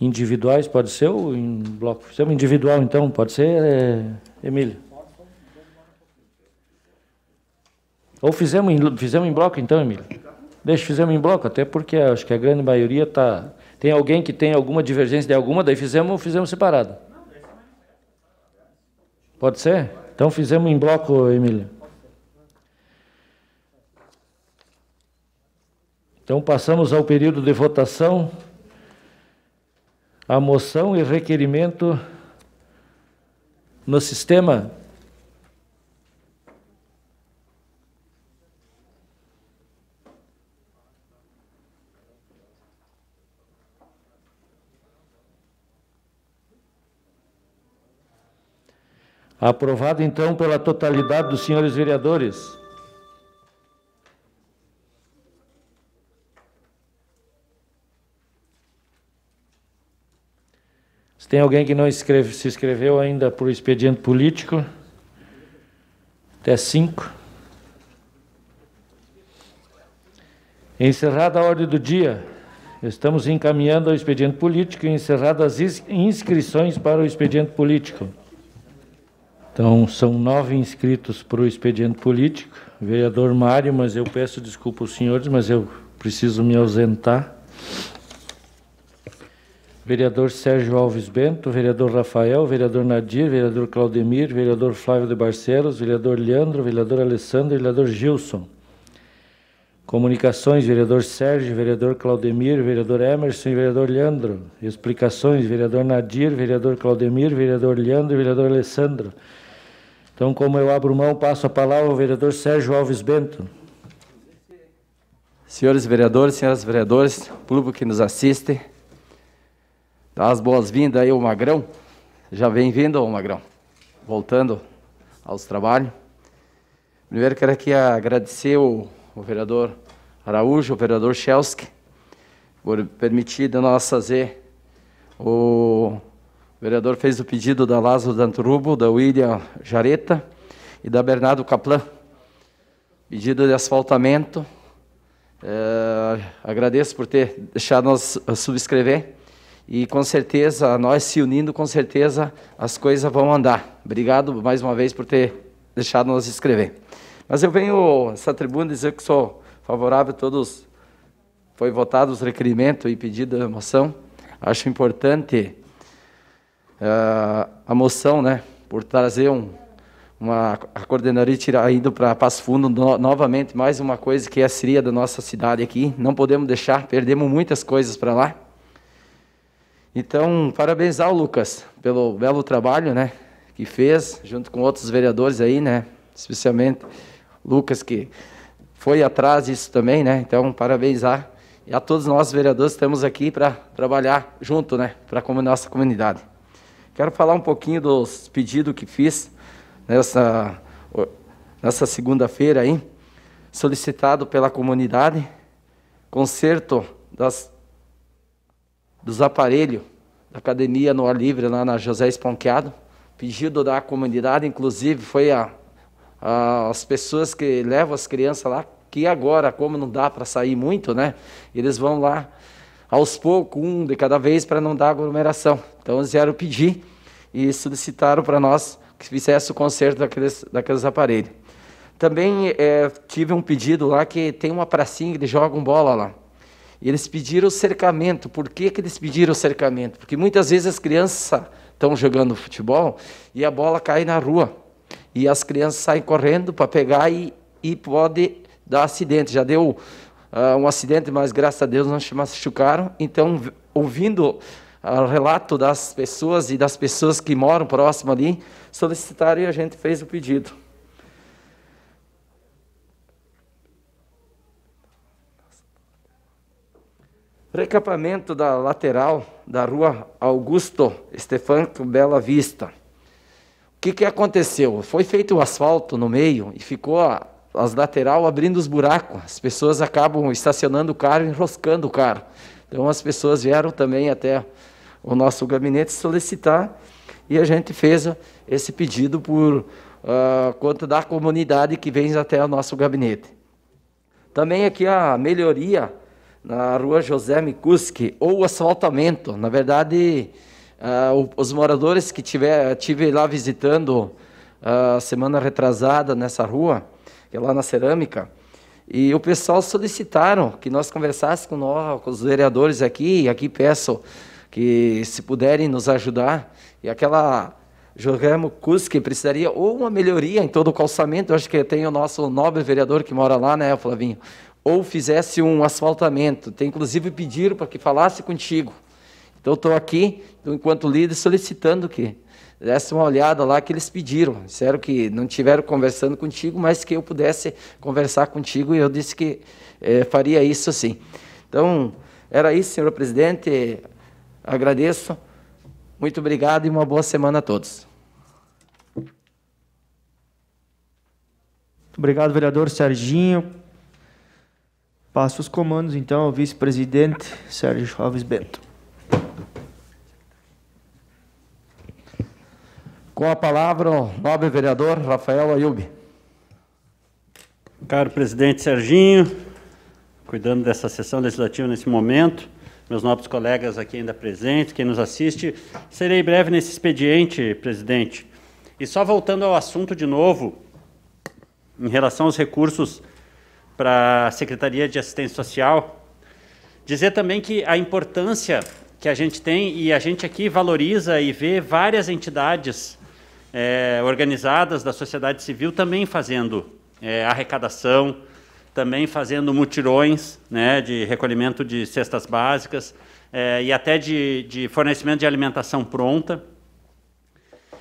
individuais, pode ser ou em bloco? Ser é individual, então, pode ser, é, Emílio? Ou fizemos em, fizemos em bloco então, Emílio? Deixa, fizemos em bloco, até porque acho que a grande maioria está tem alguém que tem alguma divergência de alguma, daí fizemos, fizemos separado. Pode ser? Então fizemos em bloco, Emílio. Então passamos ao período de votação. A moção e requerimento no sistema Aprovado então pela totalidade dos senhores vereadores. Se tem alguém que não escreve, se inscreveu ainda para o expediente político, até cinco. Encerrada a ordem do dia, estamos encaminhando ao expediente político e encerradas as inscrições para o expediente político. Então, são nove inscritos para o expediente político. Vereador Mário, mas eu peço desculpa aos senhores, mas eu preciso me ausentar. Vereador Sérgio Alves Bento, vereador Rafael, vereador Nadir, vereador Claudemir, vereador Flávio de Barcelos, vereador Leandro, vereador Alessandro, vereador Gilson. Comunicações, vereador Sérgio, vereador Claudemir, vereador Emerson e vereador Leandro. Explicações, vereador Nadir, vereador Claudemir, vereador Leandro e vereador Alessandro. Então, como eu abro mão, passo a palavra ao vereador Sérgio Alves Bento. Senhores vereadores, senhoras vereadoras, público que nos assiste, dá as boas-vindas aí ao Magrão. Já bem-vindo ao Magrão, voltando aos trabalhos. Primeiro quero aqui agradecer o, o vereador Araújo, o vereador Schelsky, por permitir de nós fazer o o vereador fez o pedido da Lázaro Danturubo, da William Jareta e da Bernardo Caplan. Pedido de asfaltamento. É, agradeço por ter deixado nós eh, subscrever. E com certeza, nós se unindo, com certeza as coisas vão andar. Obrigado mais uma vez por ter deixado nós escrever. Mas eu venho essa tribuna dizer que sou favorável a todos. Foi votado os requerimentos e pedido da moção. Acho importante uh, a moção, né, por trazer um, uma, a coordenadoria tirar indo para Passo Fundo no, novamente, mais uma coisa que é seria da nossa cidade aqui. Não podemos deixar, perdemos muitas coisas para lá. Então, parabenizar o Lucas pelo belo trabalho, né, que fez junto com outros vereadores aí, né, especialmente Lucas que foi atrás disso também, né? Então, parabenizar e a todos nós vereadores estamos aqui para trabalhar junto, né, para a nossa comunidade. Quero falar um pouquinho dos pedidos que fiz nessa, nessa segunda-feira aí, solicitado pela comunidade, conserto das, dos aparelhos da academia no ar livre lá na José Esponqueado, pedido da comunidade, inclusive foi a, a, as pessoas que levam as crianças lá, que agora, como não dá para sair muito, né, eles vão lá aos poucos, um de cada vez, para não dar aglomeração. Então eles vieram pedir e solicitaram para nós que fizesse o conserto daqueles, daqueles aparelhos. Também é, tive um pedido lá que tem uma pracinha que eles jogam bola lá. E eles pediram o cercamento. Por que, que eles pediram o cercamento? Porque muitas vezes as crianças estão jogando futebol e a bola cai na rua. E as crianças saem correndo para pegar e, e pode dar acidente. Já deu uh, um acidente, mas graças a Deus não se machucaram. Então, ouvindo ah, o relato das pessoas e das pessoas que moram próximo ali, solicitaram e a gente fez o pedido. Recapamento da lateral da rua Augusto Estefânio Bela Vista. O que, que aconteceu? Foi feito o asfalto no meio e ficou as lateral abrindo os buracos, as pessoas acabam estacionando o carro enroscando o carro. Então as pessoas vieram também até o nosso gabinete solicitar e a gente fez esse pedido por uh, conta da comunidade que vem até o nosso gabinete. Também aqui a melhoria na rua José Mikuski, ou asfaltamento. Na verdade, uh, os moradores que tiver, tive lá visitando a uh, semana retrasada nessa rua, que é lá na cerâmica, e o pessoal solicitaram que nós conversássemos com, nós, com os vereadores aqui, e aqui peço que se puderem nos ajudar, e aquela Jorgamo Cusque precisaria ou uma melhoria em todo o calçamento, eu acho que tem o nosso nobre vereador que mora lá, né, Flavinho, ou fizesse um asfaltamento, tem inclusive pediram para que falasse contigo, então estou aqui, enquanto líder, solicitando que desse uma olhada lá que eles pediram. Disseram que não tiveram conversando contigo, mas que eu pudesse conversar contigo e eu disse que eh, faria isso sim. Então, era isso, senhor presidente. Agradeço. Muito obrigado e uma boa semana a todos. obrigado, vereador Serginho. Passo os comandos, então, ao vice-presidente Sérgio Alves Bento. Com a palavra, o nobre vereador Rafael Ayub. Caro presidente Serginho, cuidando dessa sessão legislativa nesse momento, meus nobres colegas aqui ainda presentes, quem nos assiste, serei breve nesse expediente, presidente. E só voltando ao assunto de novo, em relação aos recursos para a Secretaria de Assistência Social, dizer também que a importância que a gente tem e a gente aqui valoriza e vê várias entidades é, organizadas da sociedade civil também fazendo é, arrecadação, também fazendo mutirões né, de recolhimento de cestas básicas é, e até de, de fornecimento de alimentação pronta.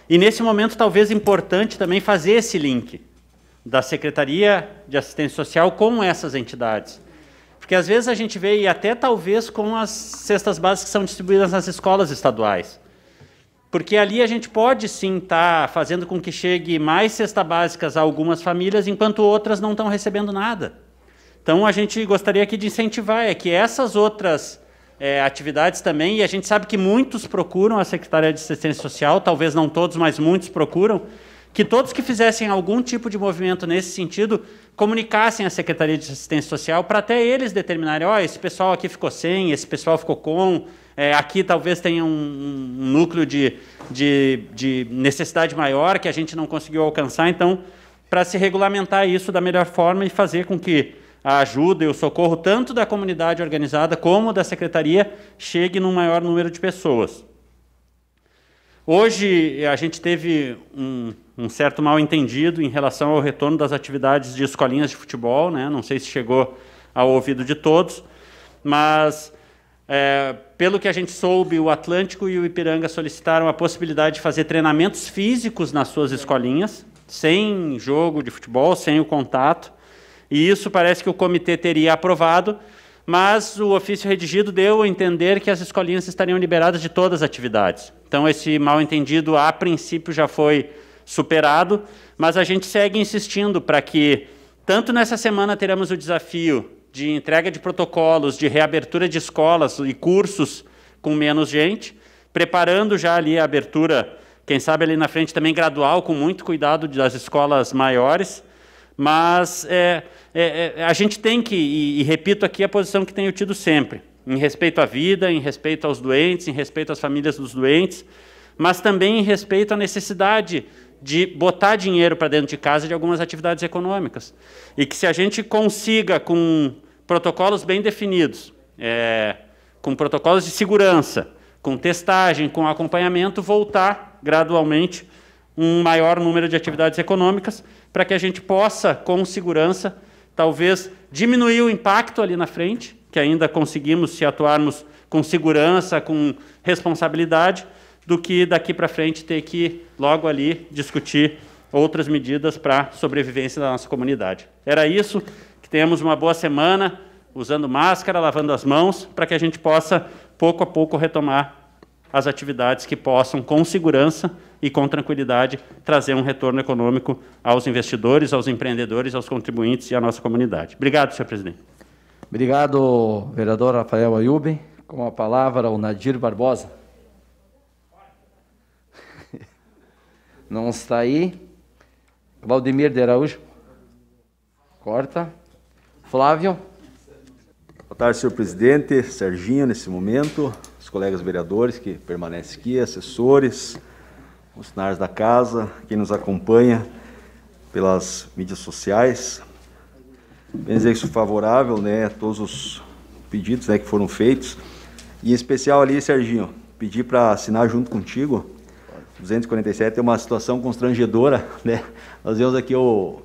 E nesse momento, talvez importante também fazer esse link da Secretaria de Assistência Social com essas entidades. Porque às vezes a gente vê, e até talvez com as cestas básicas que são distribuídas nas escolas estaduais. Porque ali a gente pode sim estar tá fazendo com que chegue mais cesta básicas a algumas famílias, enquanto outras não estão recebendo nada. Então a gente gostaria aqui de incentivar é que essas outras é, atividades também, e a gente sabe que muitos procuram a Secretaria de Assistência Social, talvez não todos, mas muitos procuram, que todos que fizessem algum tipo de movimento nesse sentido comunicassem à Secretaria de Assistência Social para até eles determinarem, ó, oh, esse pessoal aqui ficou sem, esse pessoal ficou com, é, aqui talvez tenha um, um núcleo de, de, de, necessidade maior que a gente não conseguiu alcançar. Então, para se regulamentar isso da melhor forma e fazer com que a ajuda e o socorro, tanto da comunidade organizada como da secretaria, chegue num maior número de pessoas. Hoje, a gente teve um, um certo mal-entendido em relação ao retorno das atividades de escolinhas de futebol, né? não sei se chegou ao ouvido de todos, mas é, pelo que a gente soube, o Atlântico e o Ipiranga solicitaram a possibilidade de fazer treinamentos físicos nas suas escolinhas, sem jogo de futebol, sem o contato. E isso parece que o comitê teria aprovado, mas o ofício redigido deu a entender que as escolinhas estariam liberadas de todas as atividades. Então, esse mal-entendido, a princípio, já foi superado, mas a gente segue insistindo para que, tanto nessa semana teremos o desafio de entrega de protocolos, de reabertura de escolas e cursos com menos gente, preparando já ali a abertura, quem sabe ali na frente também gradual, com muito cuidado das escolas maiores. Mas é, é, é, a gente tem que, e, e, repito aqui a posição que tenho tido sempre, em respeito à vida, em respeito aos doentes, em respeito às famílias dos doentes, mas também em respeito à necessidade de botar dinheiro para dentro de casa de algumas atividades econômicas. E que se a gente consiga, com protocolos bem definidos, é, com protocolos de segurança, com testagem, com acompanhamento, voltar gradualmente um maior número de atividades econômicas para que a gente possa, com segurança, talvez diminuir o impacto ali na frente, que ainda conseguimos se atuarmos com segurança, com responsabilidade, do que daqui para frente ter que logo ali discutir outras medidas para a sobrevivência da nossa comunidade. Era isso temos uma boa semana usando máscara, lavando as mãos, para que a gente possa, pouco a pouco, retomar as atividades que possam, com segurança e com tranquilidade, trazer um retorno econômico aos investidores, aos empreendedores, aos contribuintes e à nossa comunidade. Obrigado, senhor presidente. Obrigado, vereador Rafael Ayub. Com a palavra, o Nadir Barbosa. Não está aí. Valdemir de Araújo. Corta. Flávio. Boa tarde, senhor presidente, Serginho, nesse momento, os colegas vereadores que permanecem aqui, assessores, funcionários da casa, quem nos acompanha pelas mídias sociais. Bem dizer sou favorável né, a todos os pedidos né, que foram feitos. E em especial ali, Serginho, pedi para assinar junto contigo. 247 é uma situação constrangedora, né? Nós vemos aqui o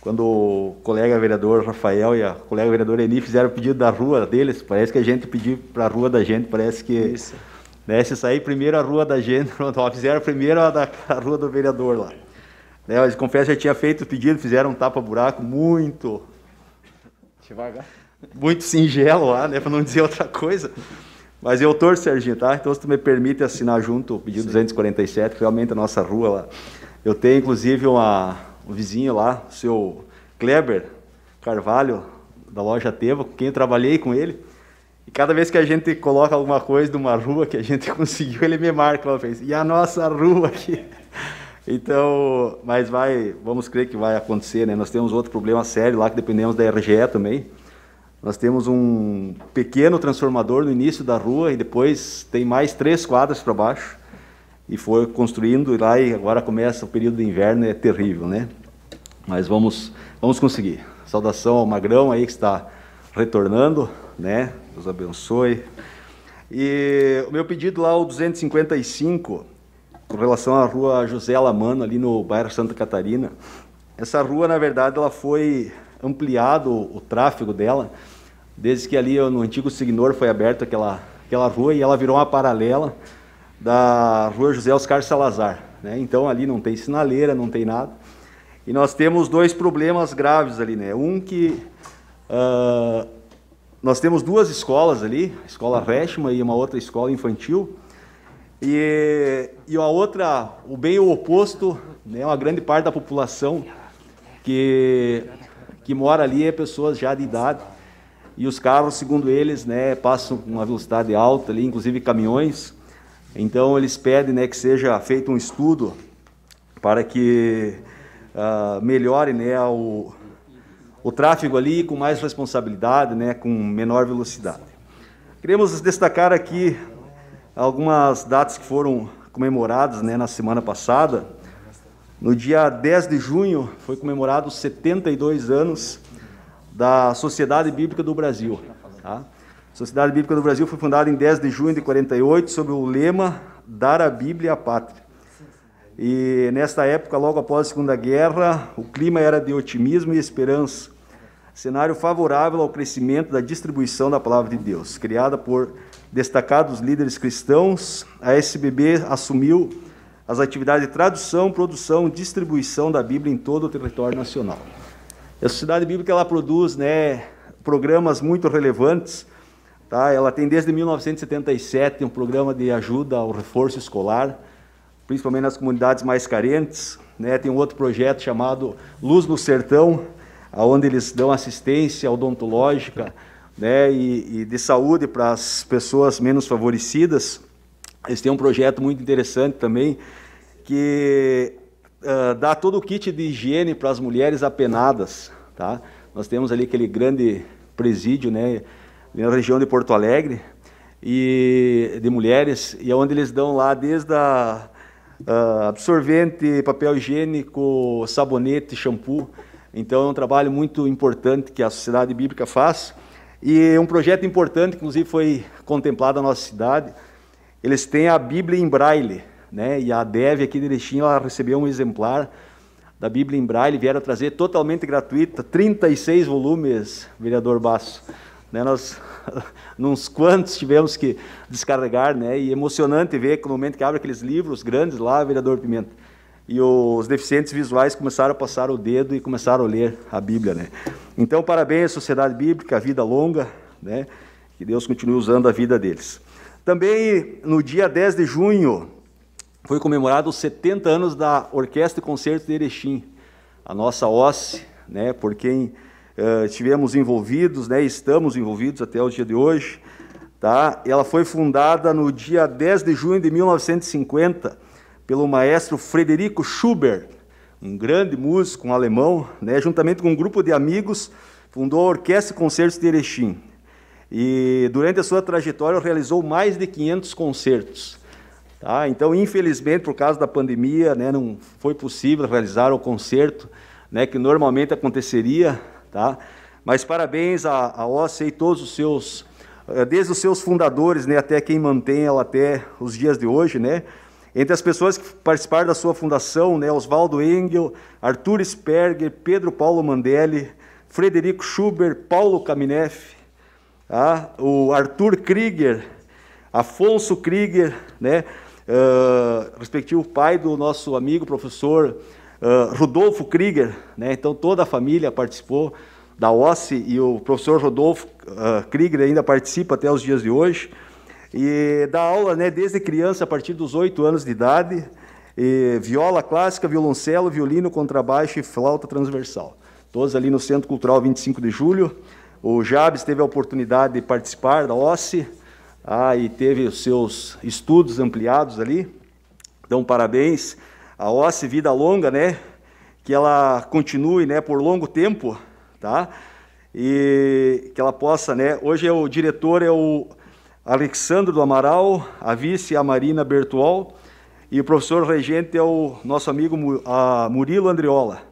quando o colega vereador Rafael e a colega vereadora Eni fizeram o pedido da rua deles, parece que a gente pediu para a rua da gente, parece que Isso. Né, se sair primeiro a rua da gente, pronto, fizeram primeiro a, da, a rua do vereador lá. Né, mas confesso, já tinha feito o pedido, fizeram um tapa-buraco muito... Devagar. Muito singelo lá, né, para não dizer outra coisa. Mas eu torço, Serginho, tá? Então, se tu me permite assinar junto o pedido Sim. 247, que realmente é a nossa rua lá. Eu tenho, inclusive, uma, o vizinho lá, o seu Kleber Carvalho, da loja Teva, com quem eu trabalhei com ele. E cada vez que a gente coloca alguma coisa de uma rua que a gente conseguiu, ele me marca lá, vez. e a nossa rua aqui. Então, mas vai, vamos crer que vai acontecer, né? Nós temos outro problema sério lá que dependemos da RGE também. Nós temos um pequeno transformador no início da rua e depois tem mais três quadras para baixo e foi construindo lá e agora começa o período de inverno, é terrível, né? Mas vamos, vamos conseguir. Saudação ao Magrão aí que está retornando, né? Deus abençoe. E o meu pedido lá, o 255, com relação à rua José Lamano, ali no bairro Santa Catarina. Essa rua, na verdade, ela foi ampliado o, o tráfego dela, desde que ali no antigo Signor foi aberto aquela, aquela rua e ela virou uma paralela da rua José Oscar Salazar. Né? Então ali não tem sinaleira, não tem nada. E nós temos dois problemas graves ali, né? Um que uh, nós temos duas escolas ali, a escola Reshma e uma outra escola infantil. E, e a outra, o bem o oposto, né? Uma grande parte da população que que mora ali é pessoas já de idade. E os carros, segundo eles, né, passam com uma velocidade alta ali, inclusive caminhões, então eles pedem né, que seja feito um estudo para que uh, melhore né, o, o tráfego ali com mais responsabilidade, né, com menor velocidade. Queremos destacar aqui algumas datas que foram comemoradas né, na semana passada. No dia 10 de junho foi comemorado 72 anos da Sociedade Bíblica do Brasil. Tá? Sociedade Bíblica do Brasil foi fundada em 10 de junho de 48 sob o lema Dar a Bíblia à Pátria. E nesta época, logo após a Segunda Guerra, o clima era de otimismo e esperança, cenário favorável ao crescimento da distribuição da palavra de Deus. Criada por destacados líderes cristãos, a SBB assumiu as atividades de tradução, produção, e distribuição da Bíblia em todo o território nacional. A Sociedade Bíblica ela produz né, programas muito relevantes Tá? Ela tem desde 1977 um programa de ajuda ao reforço escolar, principalmente nas comunidades mais carentes. Né? Tem um outro projeto chamado Luz no Sertão, onde eles dão assistência odontológica né? e, e de saúde para as pessoas menos favorecidas. Eles têm um projeto muito interessante também, que uh, dá todo o kit de higiene para as mulheres apenadas. Tá? Nós temos ali aquele grande presídio, né? na região de Porto Alegre, e de mulheres, e é onde eles dão lá desde a, a absorvente, papel higiênico, sabonete, shampoo. Então é um trabalho muito importante que a Sociedade Bíblica faz. E um projeto importante, que inclusive foi contemplado na nossa cidade. Eles têm a Bíblia em Braille, né? E a Dev aqui de Erechim, ela recebeu um exemplar da Bíblia em Braille, vieram trazer totalmente gratuita, 36 volumes, vereador Basso. Né, nós, nos quantos tivemos que descarregar, né? E é emocionante ver no momento que abre aqueles livros grandes lá, vereador Pimenta. E os deficientes visuais começaram a passar o dedo e começaram a ler a Bíblia, né? Então, parabéns à Sociedade Bíblica, vida longa, né? Que Deus continue usando a vida deles. Também no dia 10 de junho foi comemorado os 70 anos da Orquestra e Concerto de Erechim, a nossa OSCE, né? Por quem eh, tivemos estivemos envolvidos, né, estamos envolvidos até o dia de hoje. Tá? Ela foi fundada no dia 10 de junho de 1950 pelo maestro Frederico Schubert, um grande músico, um alemão, né, juntamente com um grupo de amigos, fundou a Orquestra e Concertos de Erechim. E durante a sua trajetória realizou mais de 500 concertos. Tá? Então, infelizmente, por causa da pandemia, né, não foi possível realizar o concerto né, que normalmente aconteceria Tá? Mas parabéns à, à e todos os seus, eh, desde os seus fundadores né, até quem mantém ela até os dias de hoje. Né? Entre as pessoas que participaram da sua fundação, né, Oswaldo Engel, Arthur Sperger, Pedro Paulo Mandelli, Frederico Schubert, Paulo Kamineff, tá? o Arthur Krieger, Afonso Krieger, né? Uh, respectivo pai do nosso amigo professor Uh, ah, Rudolfo Krieger, né? então toda a família participou da OSCE e o professor Rodolfo uh, Krieger ainda participa até os dias de hoje. E dá aula né, desde criança, a partir dos oito anos de idade, viola clássica, violoncelo, violino, contrabaixo e flauta transversal. Todos ali no Centro Cultural 25 de Julho. O Jabes teve a oportunidade de participar da OSCE ah, e teve os seus estudos ampliados ali. Então, parabéns a OSCE Vida Longa, né? Que ela continue, né, por longo tempo, tá? E que ela possa, né? Hoje é o diretor é o Alexandre do Amaral, a vice a Marina Bertual e o professor regente é o nosso amigo Murilo Andriola.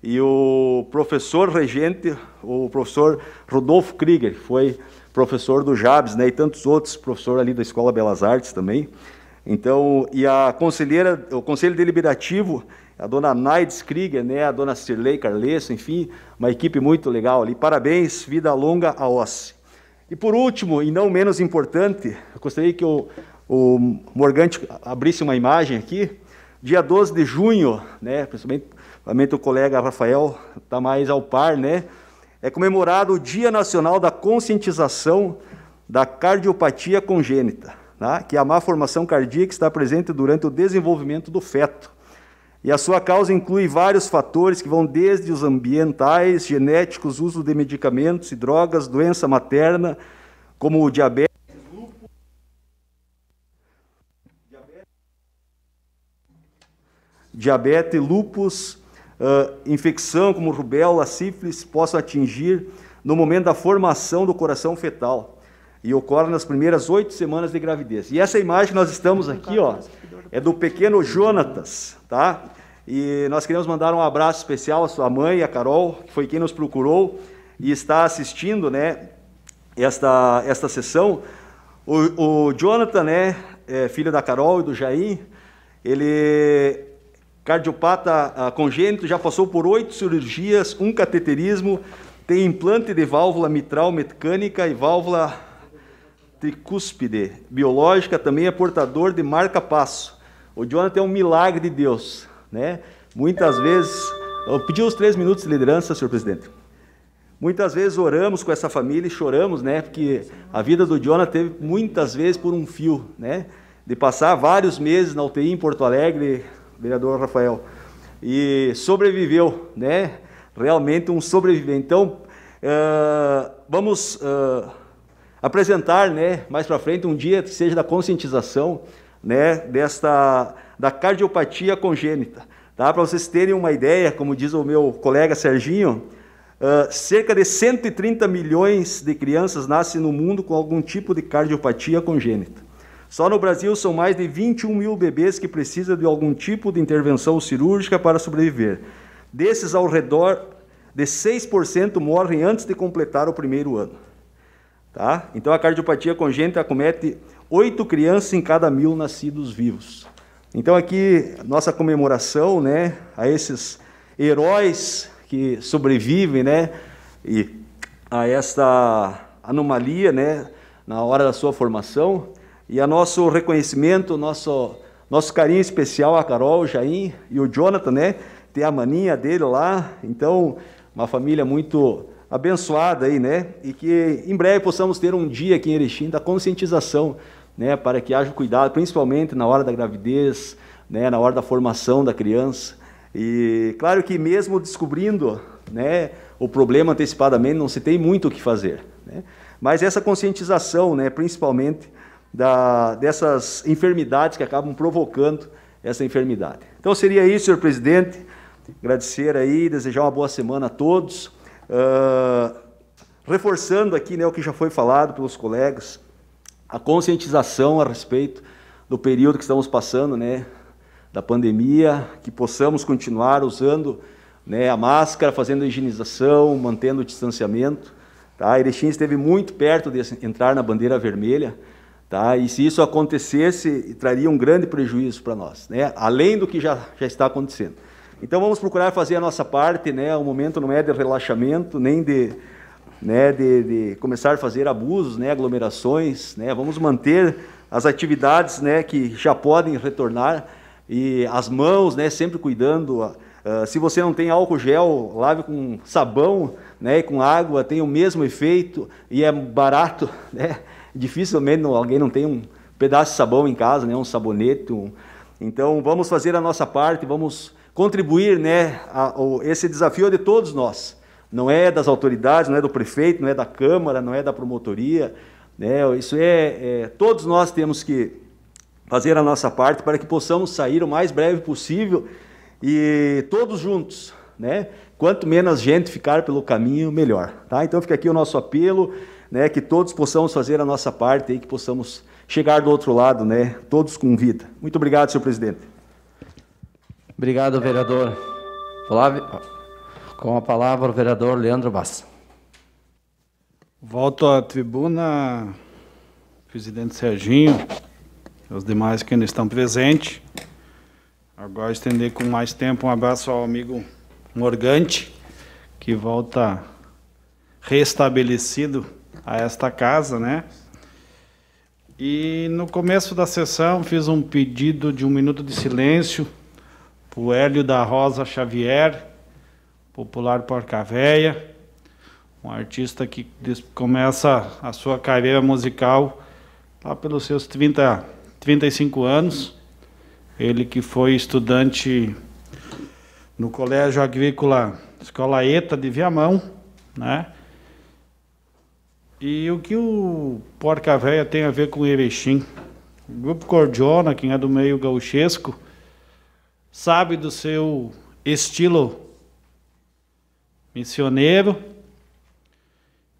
E o professor regente, o professor Rodolfo Krieger, que foi professor do Jabes, né, e tantos outros, professor ali da Escola Belas Artes também. Então, e a conselheira, o conselho deliberativo, a dona Naides Krieger, né, a dona Cirlei Carlesso, enfim, uma equipe muito legal ali. Parabéns, vida longa a OSCE. E por último, e não menos importante, eu gostaria que o, o Morgante abrisse uma imagem aqui. Dia 12 de junho, né, principalmente, principalmente o colega Rafael está mais ao par, né, é comemorado o Dia Nacional da Conscientização da Cardiopatia Congênita né, que é a má formação cardíaca está presente durante o desenvolvimento do feto. E a sua causa inclui vários fatores que vão desde os ambientais, genéticos, uso de medicamentos e drogas, doença materna, como o diabetes, diabetes, lúpus uh, infecção como rubéola, sífilis, possam atingir no momento da formação do coração fetal e ocorre nas primeiras oito semanas de gravidez. E essa imagem que nós estamos aqui, ó, é do pequeno Jonatas, tá? E nós queremos mandar um abraço especial à sua mãe, a Carol, que foi quem nos procurou e está assistindo, né, esta, esta sessão. O, o Jonathan, né, é filho da Carol e do Jair, ele é cardiopata ah, congênito, já passou por oito cirurgias, um cateterismo, tem implante de válvula mitral mecânica e válvula tricúspide biológica, também é portador de marca-passo. O Jonathan é um milagre de Deus. Né? Muitas vezes. Eu pedi os três minutos de liderança, senhor presidente. Muitas vezes oramos com essa família e choramos, né? Porque a vida do Jonathan teve muitas vezes por um fio, né? De passar vários meses na UTI em Porto Alegre, vereador Rafael, e sobreviveu, né? Realmente um sobrevivente. Então, uh, vamos uh, apresentar, né, mais para frente, um dia que seja da conscientização, né, desta da cardiopatia congênita, tá? Para vocês terem uma ideia, como diz o meu colega Serginho, uh, cerca de 130 milhões de crianças nascem no mundo com algum tipo de cardiopatia congênita. Só no Brasil são mais de 21 mil bebês que precisam de algum tipo de intervenção cirúrgica para sobreviver. Desses, ao redor de 6% morrem antes de completar o primeiro ano. Tá? Então a cardiopatia congênita acomete oito crianças em cada mil nascidos vivos. Então aqui nossa comemoração, né, a esses heróis que sobrevivem, né, e a esta anomalia, né, na hora da sua formação e a nosso reconhecimento, nosso nosso carinho especial a Carol, o Jaim e o Jonathan, né, tem a maninha dele lá. Então uma família muito abençoada aí, né? E que em breve possamos ter um dia aqui em Erechim da conscientização, né? Para que haja cuidado, principalmente na hora da gravidez, né? Na hora da formação da criança. E claro que mesmo descobrindo, né? O problema antecipadamente não se tem muito o que fazer, né? Mas essa conscientização, né? Principalmente da, dessas enfermidades que acabam provocando essa enfermidade. Então seria isso, senhor presidente. Agradecer aí, desejar uma boa semana a todos. Ah, reforçando aqui né, o que já foi falado pelos colegas, a conscientização a respeito do período que estamos passando, né, da pandemia, que possamos continuar usando né, a máscara, fazendo a higienização, mantendo o distanciamento. Tá? Erechim esteve muito perto de entrar na bandeira vermelha, tá? e se isso acontecesse, traria um grande prejuízo para nós, né? além do que já, já está acontecendo. Então vamos procurar fazer a nossa parte, né? O momento não é de relaxamento, nem de, né, de, de começar a fazer abusos, né, aglomerações, né? Vamos manter as atividades, né, que já podem retornar e as mãos, né, sempre cuidando. Uh, se você não tem álcool gel, lave com sabão, né, e com água, tem o mesmo efeito e é barato, né? Dificilmente alguém não tem um pedaço de sabão em casa, né, um sabonete, um... Então vamos fazer a nossa parte, vamos contribuir, né? A, a, esse desafio é de todos nós. Não é das autoridades, não é do prefeito, não é da Câmara, não é da promotoria. Né? Isso é, é todos nós temos que fazer a nossa parte para que possamos sair o mais breve possível e todos juntos, né? Quanto menos gente ficar pelo caminho, melhor. Tá? Então fica aqui o nosso apelo, né? Que todos possamos fazer a nossa parte e que possamos chegar do outro lado, né? Todos com vida. Muito obrigado, senhor presidente. Obrigado, vereador. Com a palavra, o vereador Leandro Bassa. Volto à tribuna, presidente Serginho, os demais que ainda estão presentes. Agora estender com mais tempo um abraço ao amigo Morgante, que volta restabelecido a esta casa, né? E no começo da sessão fiz um pedido de um minuto de silêncio o Hélio da Rosa Xavier, popular Porca Véia, um artista que começa a sua carreira musical lá pelos seus 30, 35 anos. Ele que foi estudante no Colégio Agrícola Escola ETA de Viamão, né? E o que o Porca Véia tem a ver com o Erechim? O grupo Cordiona, quem é do meio gauchesco, sabe do seu estilo missioneiro,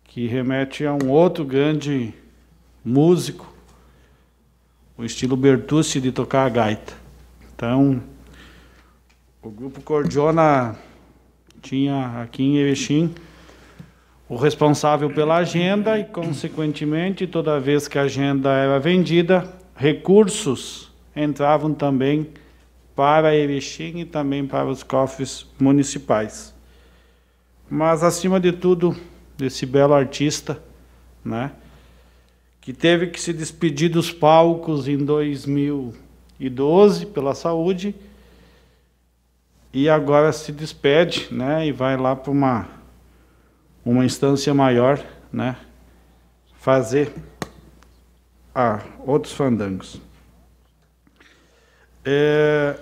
que remete a um outro grande músico, o estilo Bertucci de tocar a gaita. Então, o grupo Cordiona tinha aqui em Erechim o responsável pela agenda e, consequentemente, toda vez que a agenda era vendida, recursos entravam também para Erechim e também para os cofres municipais. Mas, acima de tudo, desse belo artista, né, que teve que se despedir dos palcos em 2012 pela saúde e agora se despede né, e vai lá para uma, uma instância maior né, fazer ah, outros fandangos. É,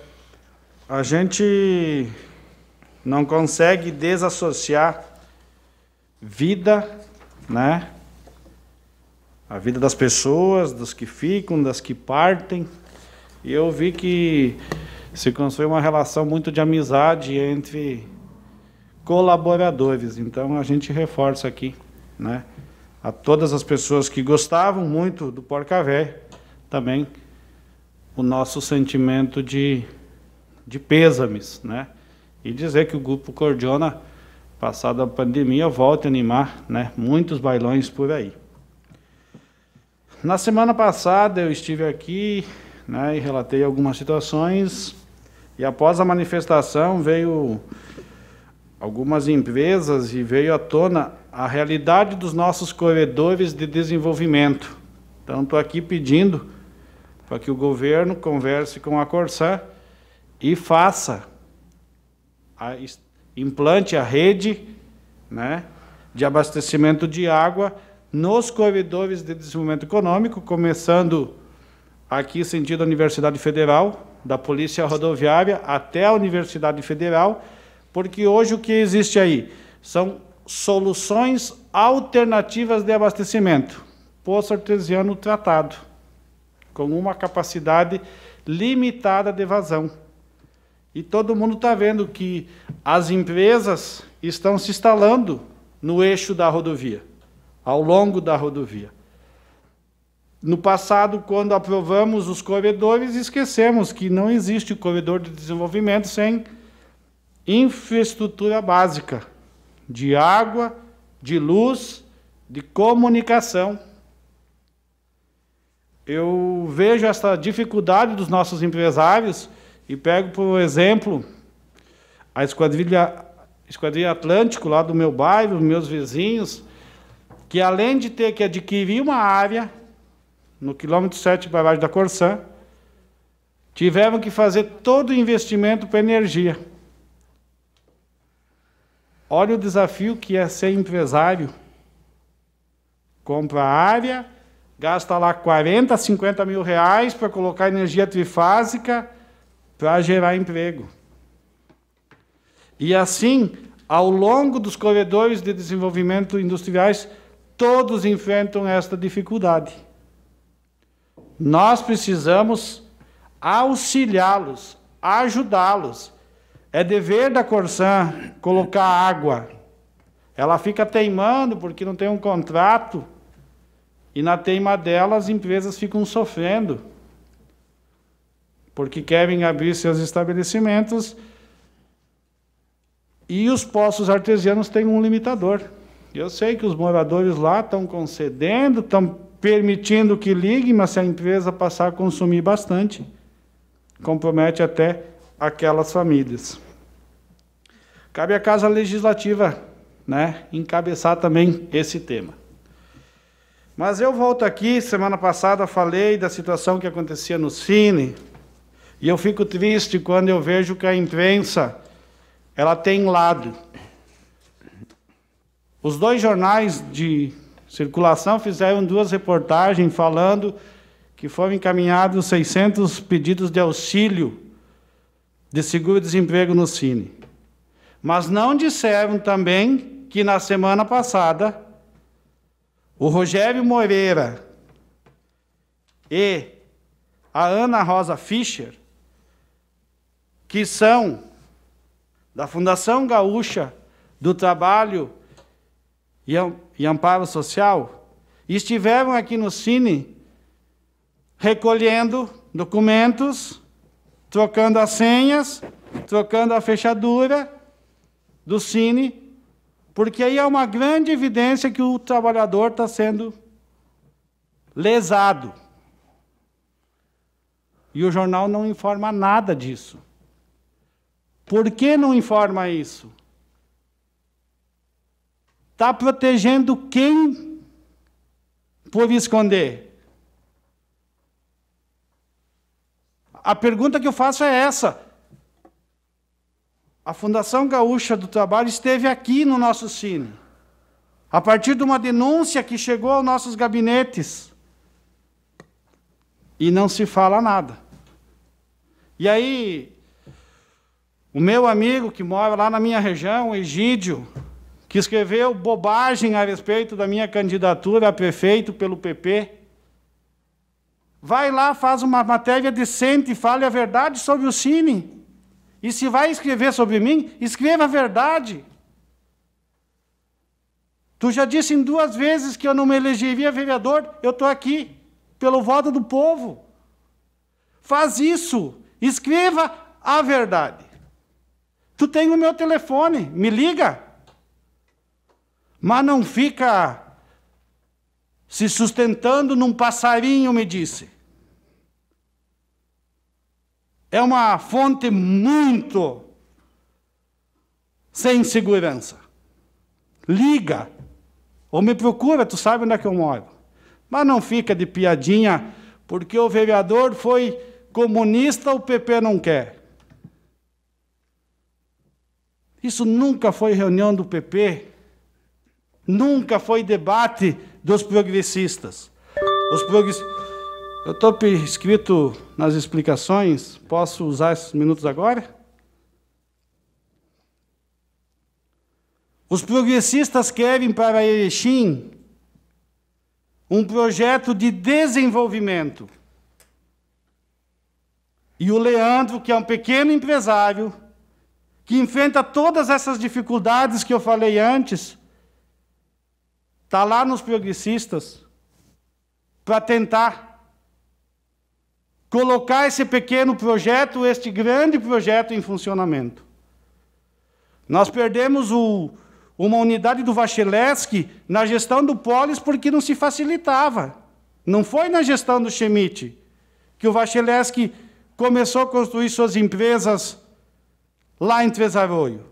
a gente não consegue desassociar vida, né? A vida das pessoas, dos que ficam, das que partem. E eu vi que se construiu uma relação muito de amizade entre colaboradores. Então a gente reforça aqui, né? A todas as pessoas que gostavam muito do Porca Vé, também o nosso sentimento de de pêsames, né? E dizer que o Grupo Cordiona, passada a pandemia, volte a animar né, muitos bailões por aí. Na semana passada eu estive aqui né, e relatei algumas situações. E após a manifestação veio algumas empresas e veio à tona a realidade dos nossos corredores de desenvolvimento. Então estou aqui pedindo para que o governo converse com a Corsã e faça, a, implante a rede né, de abastecimento de água nos corredores de desenvolvimento econômico, começando aqui sentido da Universidade Federal, da Polícia Rodoviária até a Universidade Federal, porque hoje o que existe aí são soluções alternativas de abastecimento. Poço artesiano tratado, com uma capacidade limitada de vazão. E todo mundo está vendo que as empresas estão se instalando no eixo da rodovia, ao longo da rodovia. No passado, quando aprovamos os corredores, esquecemos que não existe corredor de desenvolvimento sem infraestrutura básica de água, de luz, de comunicação. Eu vejo essa dificuldade dos nossos empresários e pego, por exemplo, a esquadrilha, esquadrilha Atlântico, lá do meu bairro, meus vizinhos, que além de ter que adquirir uma área, no quilômetro 7 para baixo da Corsã, tiveram que fazer todo o investimento para energia. Olha o desafio que é ser empresário. Compra a área, gasta lá 40, 50 mil reais para colocar energia trifásica para gerar emprego. E assim, ao longo dos corredores de desenvolvimento industriais, todos enfrentam esta dificuldade. Nós precisamos auxiliá-los, ajudá-los. É dever da Corsã colocar água. Ela fica teimando porque não tem um contrato. E na teima dela as empresas ficam sofrendo porque querem abrir seus estabelecimentos e os poços artesianos têm um limitador. Eu sei que os moradores lá estão concedendo, estão permitindo que ligue, mas se a empresa passar a consumir bastante, compromete até aquelas famílias. Cabe à Casa Legislativa né, encabeçar também esse tema. Mas eu volto aqui, semana passada falei da situação que acontecia no Cine, e eu fico triste quando eu vejo que a imprensa ela tem lado. Os dois jornais de circulação fizeram duas reportagens falando que foram encaminhados 600 pedidos de auxílio de seguro-desemprego no Cine. Mas não disseram também que na semana passada o Rogério Moreira e a Ana Rosa Fischer que são da Fundação Gaúcha do Trabalho e Amparo Social, estiveram aqui no Cine recolhendo documentos, trocando as senhas, trocando a fechadura do Cine, porque aí é uma grande evidência que o trabalhador está sendo lesado. E o jornal não informa nada disso. Por que não informa isso? Está protegendo quem por esconder? A pergunta que eu faço é essa. A Fundação Gaúcha do Trabalho esteve aqui no nosso cine. A partir de uma denúncia que chegou aos nossos gabinetes. E não se fala nada. E aí, o meu amigo que mora lá na minha região, Egídio, que escreveu bobagem a respeito da minha candidatura a prefeito pelo PP, vai lá, faz uma matéria decente, e fale a verdade sobre o Cine. E se vai escrever sobre mim, escreva a verdade. Tu já disse em duas vezes que eu não me elegeria vereador, eu estou aqui, pelo voto do povo. Faz isso, escreva a verdade. Tu tem o meu telefone, me liga. Mas não fica se sustentando num passarinho, me disse. É uma fonte muito sem segurança. Liga ou me procura, tu sabe onde é que eu moro. Mas não fica de piadinha, porque o vereador foi comunista, o PP não quer. Isso nunca foi reunião do PP, nunca foi debate dos progressistas. Os progress... Eu estou escrito nas explicações, posso usar esses minutos agora? Os progressistas querem para Erechim um projeto de desenvolvimento. E o Leandro, que é um pequeno empresário, que enfrenta todas essas dificuldades que eu falei antes, está lá nos progressistas para tentar colocar esse pequeno projeto, este grande projeto em funcionamento. Nós perdemos o, uma unidade do Vacheleski na gestão do Polis porque não se facilitava. Não foi na gestão do Schmidt que o Vacheleski começou a construir suas empresas lá em Três Arroio.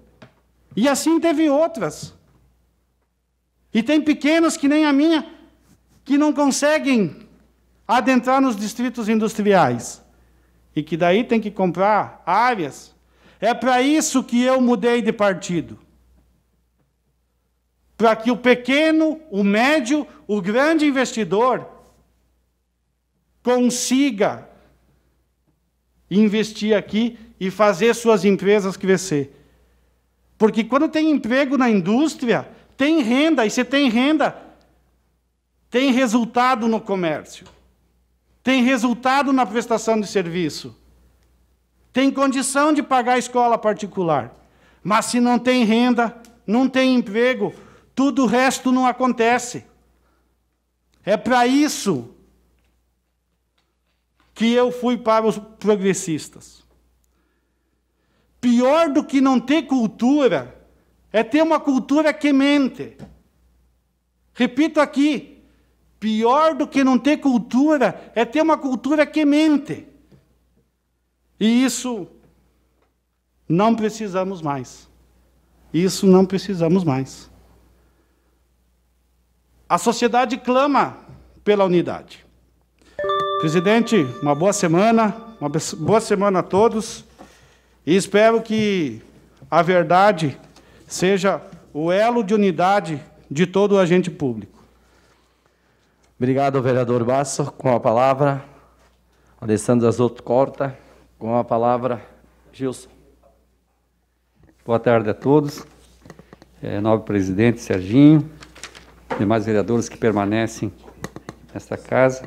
E assim teve outras. E tem pequenas que nem a minha, que não conseguem adentrar nos distritos industriais. E que daí tem que comprar áreas. É para isso que eu mudei de partido. Para que o pequeno, o médio, o grande investidor consiga investir aqui e fazer suas empresas crescer. Porque quando tem emprego na indústria, tem renda, e se tem renda, tem resultado no comércio, tem resultado na prestação de serviço, tem condição de pagar a escola particular. Mas se não tem renda, não tem emprego, tudo o resto não acontece. É para isso que eu fui para os progressistas. Pior do que não ter cultura é ter uma cultura que mente. Repito aqui: pior do que não ter cultura é ter uma cultura que mente. E isso não precisamos mais. Isso não precisamos mais. A sociedade clama pela unidade. Presidente, uma boa semana, uma boa semana a todos. E espero que a verdade seja o elo de unidade de todo o agente público. Obrigado, vereador Basso. Com a palavra, Alessandro Azotto Corta. Com a palavra, Gilson. Boa tarde a todos. É, nobre presidente Serginho, demais vereadores que permanecem nesta casa.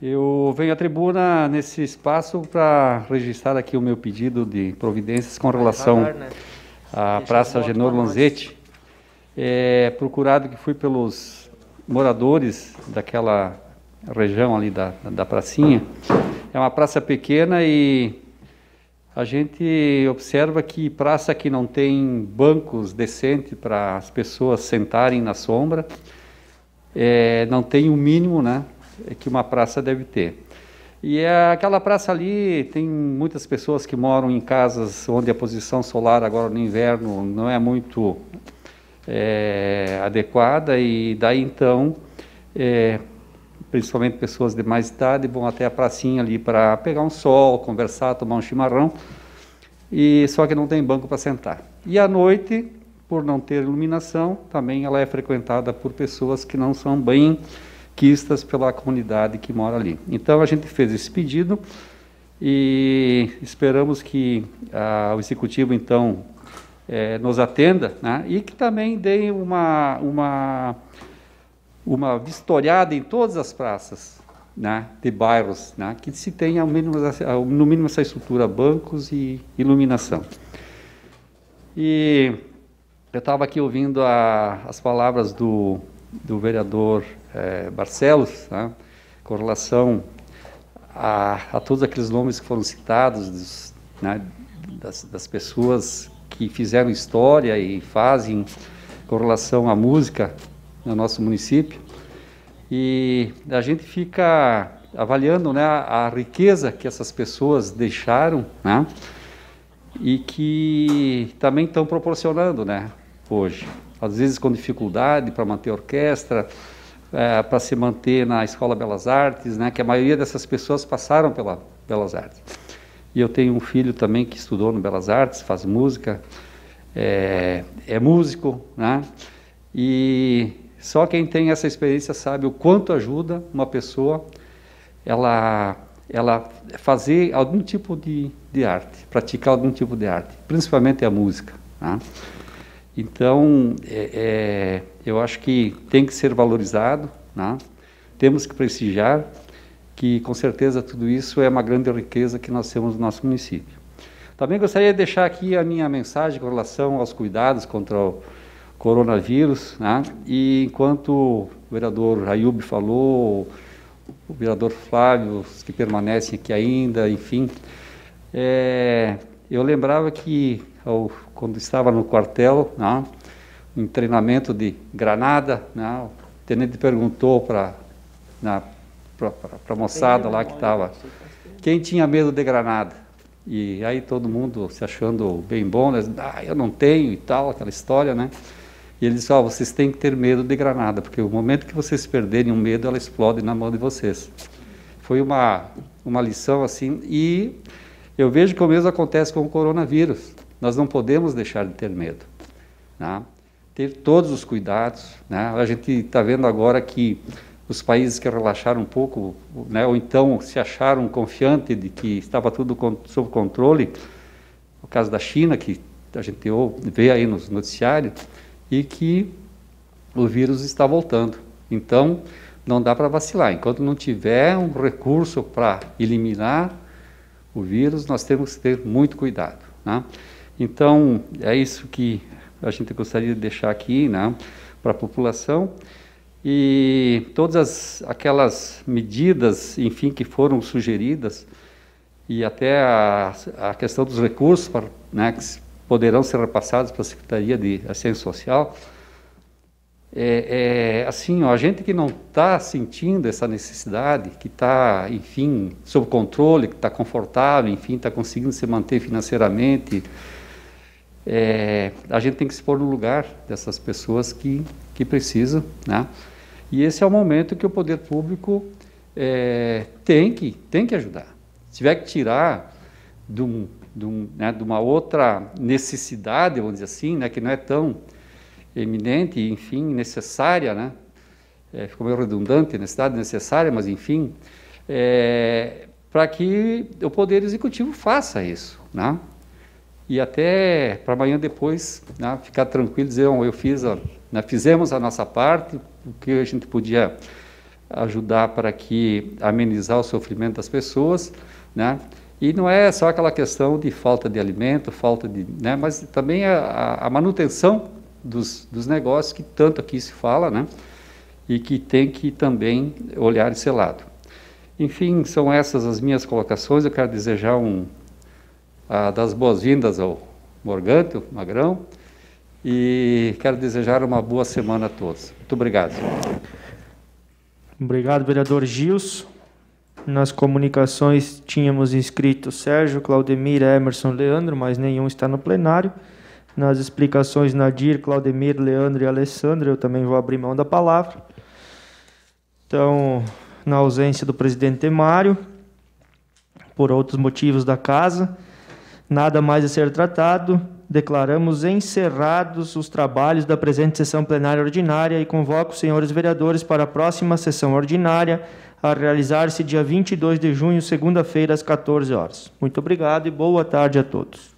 Eu venho à tribuna nesse espaço para registrar aqui o meu pedido de providências com relação né? à Praça Genor Lanzetti. É, procurado que fui pelos moradores daquela região ali da, da pracinha. É uma praça pequena e a gente observa que praça que não tem bancos decentes para as pessoas sentarem na sombra, é, não tem o um mínimo, né? que uma praça deve ter. E é, aquela praça ali tem muitas pessoas que moram em casas onde a posição solar agora no inverno não é muito é, adequada e daí então é, principalmente pessoas de mais idade vão até a pracinha ali para pegar um sol, conversar, tomar um chimarrão e só que não tem banco para sentar. E à noite, por não ter iluminação, também ela é frequentada por pessoas que não são bem conquistas pela comunidade que mora ali. Então a gente fez esse pedido e esperamos que ah, o executivo então eh, nos atenda né? e que também dê uma, uma, uma vistoriada em todas as praças né? de bairros, né? que se tenha ao mínimo, no mínimo essa estrutura, bancos e iluminação. E eu estava aqui ouvindo a, as palavras do, do vereador é, Barcelos, né, com relação a, a, todos aqueles nomes que foram citados, dos, né, das, das, pessoas que fizeram história e fazem com relação à música no nosso município. E a gente fica avaliando né, a riqueza que essas pessoas deixaram né, e que também estão proporcionando né, hoje. Às vezes com dificuldade para manter a orquestra, é, para se manter na Escola Belas Artes, né, que a maioria dessas pessoas passaram pela Belas Artes. E eu tenho um filho também que estudou no Belas Artes, faz música, é, é músico, né? E só quem tem essa experiência sabe o quanto ajuda uma pessoa ela ela fazer algum tipo de, de arte, praticar algum tipo de arte, principalmente a música. Né? Então, é, é, eu acho que tem que ser valorizado, né? temos que prestigiar, que com certeza tudo isso é uma grande riqueza que nós temos no nosso município. Também gostaria de deixar aqui a minha mensagem com relação aos cuidados contra o coronavírus, né? e enquanto o vereador Ayub falou, o vereador Flávio, os que permanecem aqui ainda, enfim, é, eu lembrava que ao quando estava no quartel, né, em treinamento de Granada, né, o tenente perguntou para né, a moçada lá que estava quem tinha medo de Granada. E aí todo mundo se achando bem bom, né, ah, eu não tenho e tal, aquela história, né? E ele disse, ó, oh, vocês têm que ter medo de Granada, porque o momento que vocês perderem o medo, ela explode na mão de vocês. Foi uma, uma lição assim, e eu vejo que o mesmo acontece com o coronavírus. Nós não podemos deixar de ter medo. Né? Ter todos os cuidados. Né? A gente está vendo agora que os países que relaxaram um pouco, né, ou então se acharam confiantes de que estava tudo sob controle, o caso da China, que a gente vê aí nos noticiários, e que o vírus está voltando. Então, não dá para vacilar. Enquanto não tiver um recurso para eliminar o vírus, nós temos que ter muito cuidado. Né? Então, é isso que a gente gostaria de deixar aqui né, para a população. E todas as, aquelas medidas, enfim, que foram sugeridas, e até a, a questão dos recursos para, né, que poderão ser repassados para a Secretaria de Assistência Social, é, é, assim, ó, a gente que não está sentindo essa necessidade, que está, enfim, sob controle, que está confortável, enfim, está conseguindo se manter financeiramente, é, a gente tem que se pôr no lugar dessas pessoas que, que precisam, né? E esse é o momento que o poder público é, tem, que, tem que ajudar. Se tiver que tirar de, um, de, um, né, de uma outra necessidade, vamos dizer assim, né, que não é tão eminente, enfim, necessária, né? É, ficou meio redundante, né, necessidade necessária, mas enfim, é, para que o Poder Executivo faça isso, né? e até para amanhã depois né, ficar tranquilo, dizer, oh, eu fiz a, né, fizemos a nossa parte, o que a gente podia ajudar para que amenizar o sofrimento das pessoas, né? E não é só aquela questão de falta de alimento, falta de, né? Mas também a, a manutenção dos, dos negócios que tanto aqui se fala, né? E que tem que também olhar esse lado. Enfim, são essas as minhas colocações. Eu quero desejar um ah, das boas-vindas ao ao Magrão e quero desejar uma boa semana a todos. Muito obrigado. Obrigado, vereador Gilson. Nas comunicações tínhamos inscrito Sérgio, Claudemir, Emerson, Leandro, mas nenhum está no plenário. Nas explicações, Nadir, Claudemir, Leandro e Alessandro, eu também vou abrir mão da palavra. Então, na ausência do presidente Mário, por outros motivos da casa, Nada mais a ser tratado. Declaramos encerrados os trabalhos da presente sessão plenária ordinária e convoco os senhores vereadores para a próxima sessão ordinária a realizar-se dia 22 de junho, segunda-feira, às 14 horas. Muito obrigado e boa tarde a todos.